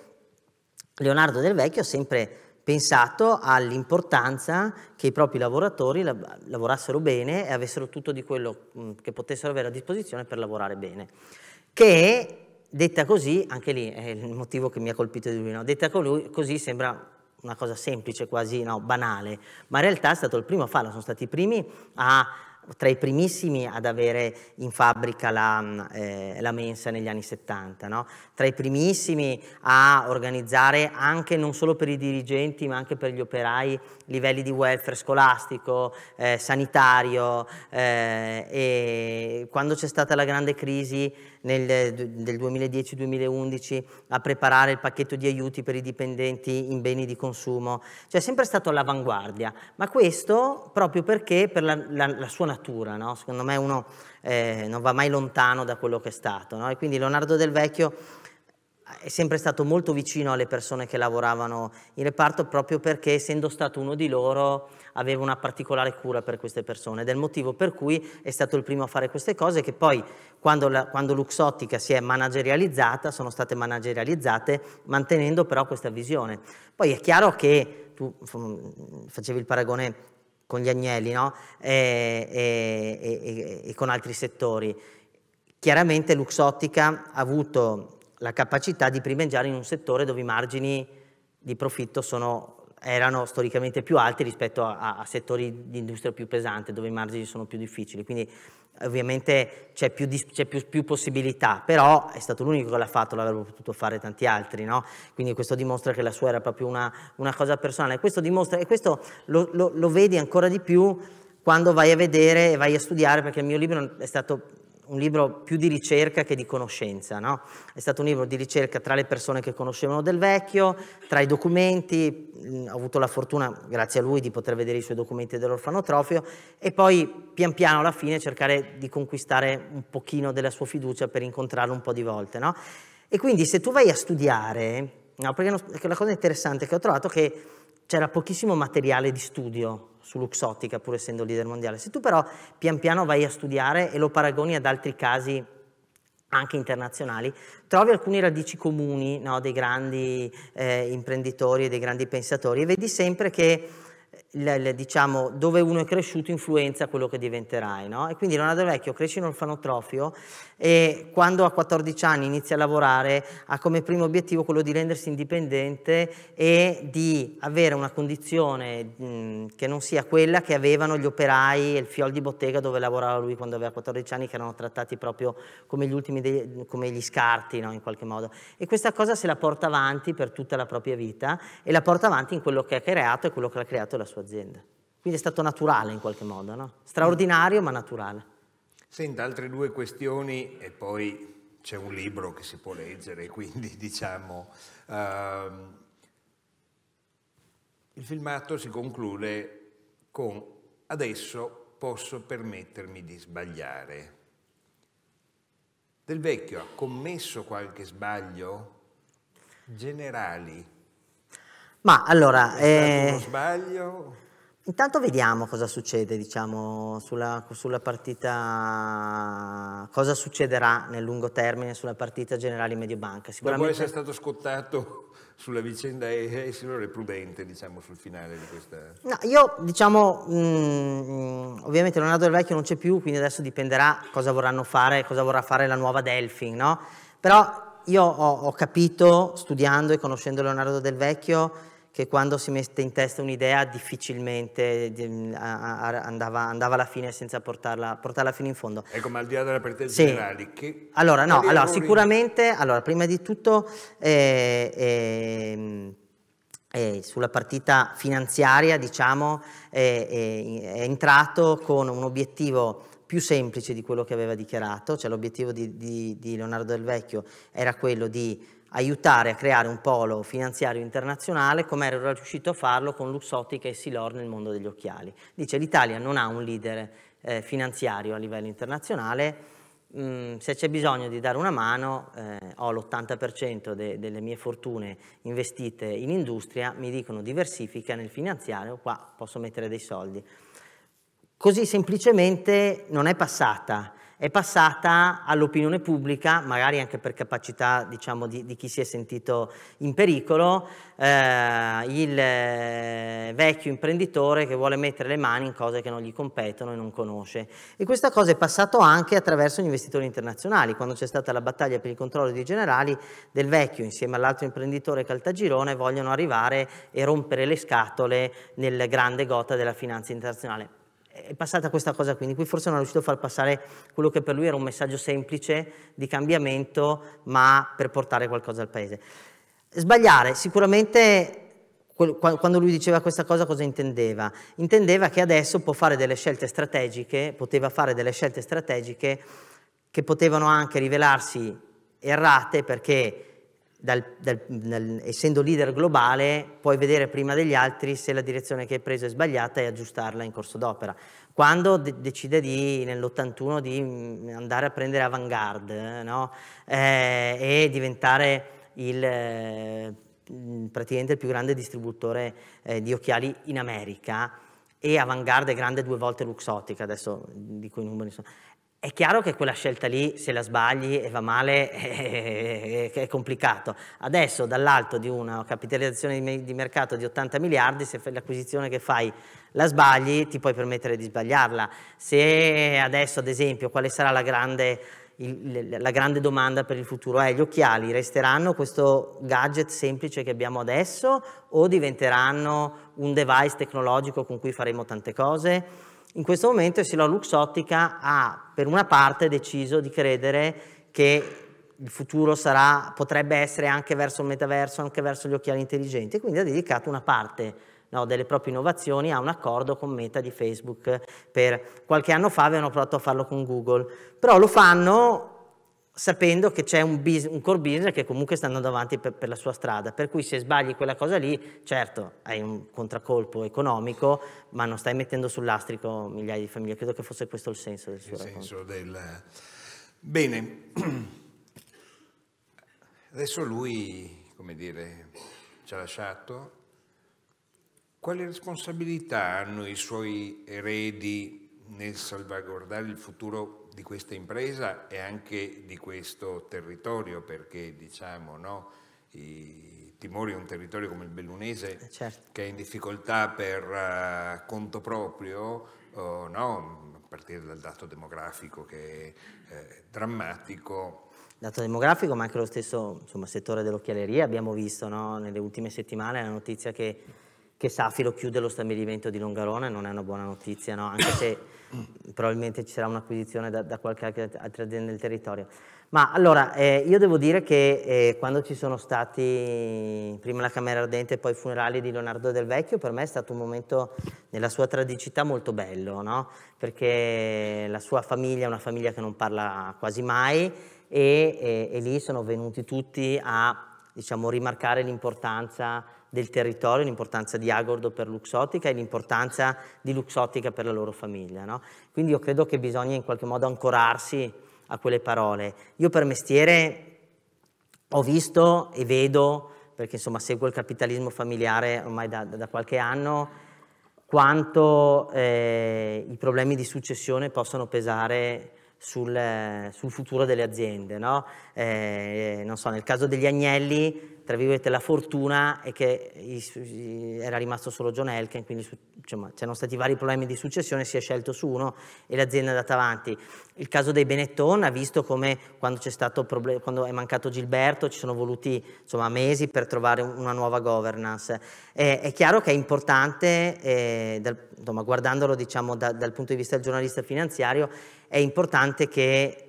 H: Leonardo Del Vecchio ha sempre pensato all'importanza che i propri lavoratori lavorassero bene e avessero tutto di quello mm, che potessero avere a disposizione per lavorare bene. Che detta così, anche lì è il motivo che mi ha colpito di lui, no? detta così sembra una cosa semplice, quasi no, banale, ma in realtà è stato il primo a farlo, sono stati i primi a tra i primissimi ad avere in fabbrica la, eh, la mensa negli anni 70, no? tra i primissimi a organizzare anche non solo per i dirigenti ma anche per gli operai livelli di welfare scolastico, eh, sanitario eh, e quando c'è stata la grande crisi nel, del 2010-2011 a preparare il pacchetto di aiuti per i dipendenti in beni di consumo, cioè è sempre stato all'avanguardia, ma questo proprio perché per la, la, la sua natura, no? secondo me uno eh, non va mai lontano da quello che è stato no? e quindi Leonardo del Vecchio è sempre stato molto vicino alle persone che lavoravano in reparto proprio perché essendo stato uno di loro aveva una particolare cura per queste persone ed è il motivo per cui è stato il primo a fare queste cose che poi quando, la, quando Luxottica si è managerializzata sono state managerializzate mantenendo però questa visione. Poi è chiaro che tu mm, facevi il paragone con gli agnelli no? e, e, e, e con altri settori. Chiaramente Luxottica ha avuto la capacità di primeggiare in un settore dove i margini di profitto sono, erano storicamente più alti rispetto a, a, settori di industria più pesante, dove i margini sono più difficili. Quindi ovviamente c'è più, più, più, possibilità, però è stato l'unico che l'ha fatto, l'avrebbero potuto fare tanti altri. No? Quindi questo dimostra che la sua era proprio una, una cosa personale. Questo dimostra, e questo lo, lo, lo vedi ancora di più quando vai a vedere e vai a studiare, perché il mio libro è stato un libro più di ricerca che di conoscenza, no? È stato un libro di ricerca tra le persone che conoscevano del vecchio, tra i documenti, mm, ho avuto la fortuna, grazie a lui, di poter vedere i suoi documenti dell'orfanotrofio e poi pian piano alla fine cercare di conquistare un pochino della sua fiducia per incontrarlo un po' di volte, no? E quindi se tu vai a studiare, no, perché la cosa interessante che ho trovato è che c'era pochissimo materiale di studio su Luxottica, pur essendo leader mondiale. Se tu però pian piano vai a studiare e lo paragoni ad altri casi anche internazionali, trovi alcune radici comuni no, dei grandi eh, imprenditori e dei grandi pensatori e vedi sempre che il, diciamo, dove uno è cresciuto influenza quello che diventerai. No? E quindi Leonardo Vecchio cresce in orfanotrofio e quando a 14 anni inizia a lavorare ha come primo obiettivo quello di rendersi indipendente e di avere una condizione mh, che non sia quella che avevano gli operai e il fiol di bottega dove lavorava lui quando aveva 14 anni che erano trattati proprio come gli, ultimi dei, come gli scarti no? in qualche modo. E questa cosa se la porta avanti per tutta la propria vita e la porta avanti in quello che ha creato e quello che ha creato la sua azienda. Quindi è stato naturale in qualche modo, no? straordinario ma naturale.
A: Senta, altre due questioni e poi c'è un libro che si può leggere, (laughs) quindi diciamo... Ehm, il filmato si conclude con adesso posso permettermi di sbagliare. Del vecchio ha commesso qualche sbaglio? Generali,
H: ma allora... È eh... sbaglio? Intanto vediamo cosa succede, diciamo, sulla, sulla, partita, cosa succederà nel lungo termine sulla partita generale Mediobanca. Sicuramente... Dopo essere
A: stato scottato (laughs) sulla vicenda Essilor è prudente, diciamo, sul finale di questa...
H: No, io, diciamo, mh, mm, ovviamente Leonardo Del Vecchio non c'è più, quindi adesso dipenderà cosa vorranno fare, cosa vorrà fare la nuova Delfin, no? Però io ho, ho capito, studiando e conoscendo Leonardo Del Vecchio, che quando si mette in testa un'idea difficilmente andava, andava, alla fine senza portarla, portarla, fino in fondo. Ecco, ma al di là delle pretese sì. generali, che... Allora, no, allora, sicuramente, allora, prima di tutto, eh, eh, eh, sulla partita finanziaria, diciamo, eh, eh, è entrato con un obiettivo più semplice di quello che aveva dichiarato, cioè l'obiettivo di, di, di Leonardo Del Vecchio era quello di aiutare a creare un polo finanziario internazionale come era riuscito a farlo con Luxottica e Silor nel mondo degli occhiali. Dice l'Italia non ha un leader eh, finanziario a livello internazionale, Mm, se c'è bisogno di dare una mano, eh, ho l'80% de delle mie fortune investite in industria, mi dicono diversifica nel finanziario, qua posso mettere dei soldi. Così semplicemente non è passata è passata all'opinione pubblica, magari anche per capacità diciamo, di, di, chi si è sentito in pericolo, eh, il eh, vecchio imprenditore che vuole mettere le mani in cose che non gli competono e non conosce. E questa cosa è passata anche attraverso gli investitori internazionali, quando c'è stata la battaglia per il controllo dei generali del vecchio insieme all'altro imprenditore Caltagirone vogliono arrivare e rompere le scatole nel grande gota della finanza internazionale è passata questa cosa quindi qui, forse non è riuscito a far passare quello che per lui era un messaggio semplice di cambiamento, ma per portare qualcosa al paese. Sbagliare, sicuramente quando lui diceva questa cosa cosa intendeva? Intendeva che adesso può fare delle scelte strategiche, poteva fare delle scelte strategiche che potevano anche rivelarsi errate perché dal, dal, dal, essendo leader globale, puoi vedere prima degli altri se la direzione che hai preso è sbagliata e aggiustarla in corso d'opera. Quando de- decide di, nell'81 di mm, andare a prendere Avantgarde no? eh, e diventare il, mm, praticamente il più grande distributore eh, di occhiali in America, e Avantgarde è grande due volte Luxottica, adesso mm, di cui i numeri sono. È chiaro che quella scelta lì, se la sbagli e va male, è, (laughs) è complicato. Adesso, dall'alto di una capitalizzazione di mercato di 80 miliardi, se l'acquisizione che fai la sbagli, ti puoi permettere di sbagliarla. Se adesso, ad esempio, quale sarà la grande, il, la grande domanda per il futuro? È eh, gli occhiali resteranno questo gadget semplice che abbiamo adesso o diventeranno un device tecnologico con cui faremo tante cose? in questo momento Silo Luxottica ha per una parte deciso di credere che il futuro sarà, potrebbe essere anche verso il metaverso, anche verso gli occhiali intelligenti, quindi ha dedicato una parte no, delle proprie innovazioni a un accordo con Meta di Facebook. Per qualche anno fa avevano provato a farlo con Google, però lo fanno sapendo che c'è un, un, core business che comunque stanno davanti per, per, la sua strada, per cui se sbagli quella cosa lì, certo hai un contraccolpo economico, ma non stai mettendo sul lastrico migliaia di famiglie, credo che fosse questo il senso del suo il racconto. Senso del... Bene, adesso lui, come dire,
A: ci ha lasciato, quali responsabilità hanno i suoi eredi nel salvaguardare il futuro di questa impresa e anche di questo territorio, perché diciamo, no, i timori di un territorio come il bellunese eh, certo. che è in difficoltà per uh, conto proprio,
H: uh, no, a partire dal dato demografico che è eh, drammatico, dato demografico, ma anche lo stesso insomma, settore dell'occhialeria. Abbiamo visto no, nelle ultime settimane la notizia che, che, Safilo chiude lo stabilimento di Longarone, non è una buona notizia, no? anche se probabilmente ci sarà un'acquisizione da, da qualche altra azienda del territorio. Ma allora, eh, io devo dire che eh, quando ci sono stati prima la Camera Ardente e poi i funerali di Leonardo Del Vecchio, per me è stato un momento nella sua tragicità molto bello, no? perché la sua famiglia è una famiglia che non parla quasi mai e, e, e lì sono venuti tutti a diciamo, rimarcare l'importanza del territorio, l'importanza di Agordo per Luxottica e l'importanza di Luxottica per la loro famiglia. No? Quindi io credo che bisogna in qualche modo ancorarsi a quelle parole. Io per mestiere ho visto e vedo, perché insomma seguo il capitalismo familiare ormai da, da qualche anno, quanto eh, i problemi di successione possano pesare sul, sul futuro delle aziende. No? Eh, so, nel caso degli agnelli tra virgolette, la fortuna è che era rimasto solo John Elkin, quindi diciamo, c'erano stati vari problemi di successione, si è scelto su uno e l'azienda è andata avanti. Il caso dei Benetton ha visto come quando, problem- quando è mancato Gilberto ci sono voluti insomma, mesi per trovare una nuova governance. Eh, è chiaro che è importante, eh, dal, insomma, guardandolo diciamo, da, dal punto di vista del giornalista finanziario, è importante che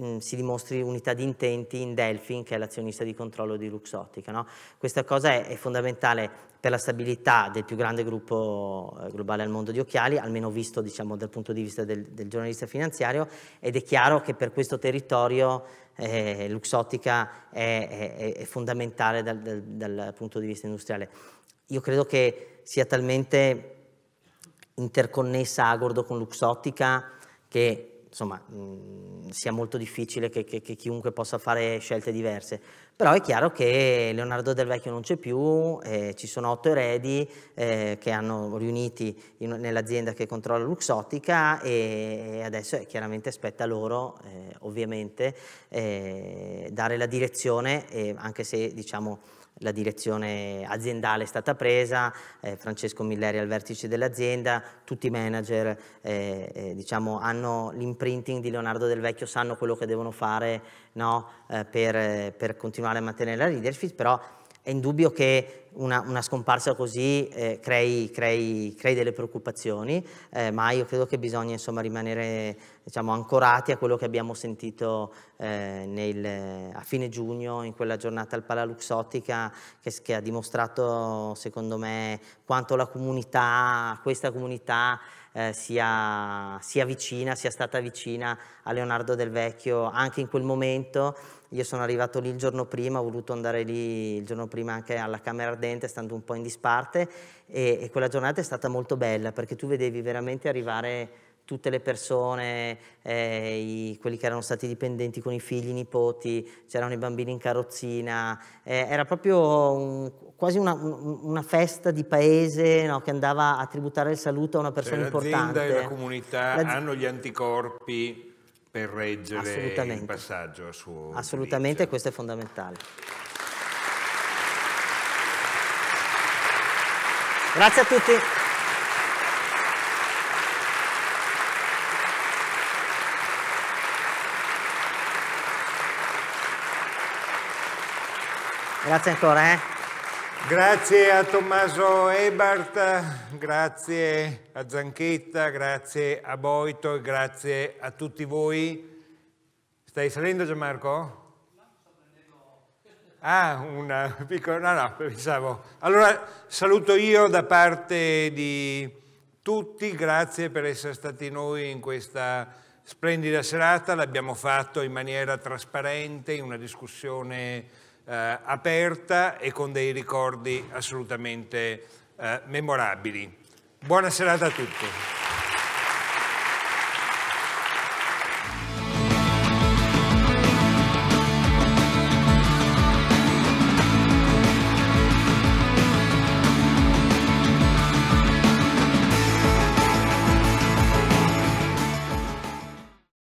H: Mm, si dimostri unità di intenti in Delfin, che è l'azionista di controllo di Luxottica. No? Questa cosa è, è, fondamentale per la stabilità del più grande gruppo eh, globale al mondo di occhiali, almeno visto diciamo, dal punto di vista del, del giornalista finanziario, ed è chiaro che per questo territorio eh, Luxottica è, è, è fondamentale dal, dal, dal, punto di vista industriale. Io credo che sia talmente interconnessa Agordo con Luxottica che insomma, mh, sia molto difficile che, che, che, chiunque possa fare scelte diverse. Però è chiaro che Leonardo del Vecchio non c'è più, eh, ci sono otto eredi eh, che hanno riuniti nell'azienda che controlla Luxottica e, adesso eh, chiaramente spetta loro, eh, ovviamente, eh, dare la direzione, anche se diciamo la direzione aziendale è stata presa, eh, Francesco Milleri al vertice dell'azienda, tutti i manager eh, eh, diciamo, hanno l'imprinting di Leonardo Del Vecchio, sanno quello che devono fare no, eh, per, per continuare a mantenere la leadership, però è indubbio che una, una scomparsa così eh, crei, crei, crei, delle preoccupazioni, eh, ma io credo che bisogna insomma, rimanere diciamo, ancorati a quello che abbiamo sentito eh, nel, a fine giugno in quella giornata al Palaluxottica che, che ha dimostrato secondo me quanto la comunità, questa comunità eh, sia, sia vicina, sia stata vicina a Leonardo del Vecchio anche in quel momento io sono arrivato lì il giorno prima, ho voluto andare lì il giorno prima anche alla Camera Ardente, stando un po' in disparte, e, e quella giornata è stata molto bella perché tu vedevi veramente arrivare tutte le persone, eh, i, quelli che erano stati dipendenti con i figli, i nipoti, c'erano i bambini in carrozzina, eh, era proprio un, quasi una, una, festa di paese no, che andava a tributare il saluto a una persona cioè, importante. L'azienda e la
A: comunità hanno gli anticorpi per reggere il passaggio a suo
H: Assolutamente, giudizio. questo è fondamentale. Grazie a tutti. Grazie ancora. Eh?
A: Grazie a Tommaso Ebert, grazie a Zanchetta, grazie a Boito e grazie a tutti voi. Stai salendo Gianmarco? Ah, una piccola... No, no, pensavo. Allora saluto io da parte di tutti, grazie per essere stati noi in questa splendida serata, l'abbiamo fatto in maniera trasparente, in una discussione eh, aperta e con dei ricordi assolutamente eh, memorabili. Buona serata a tutti.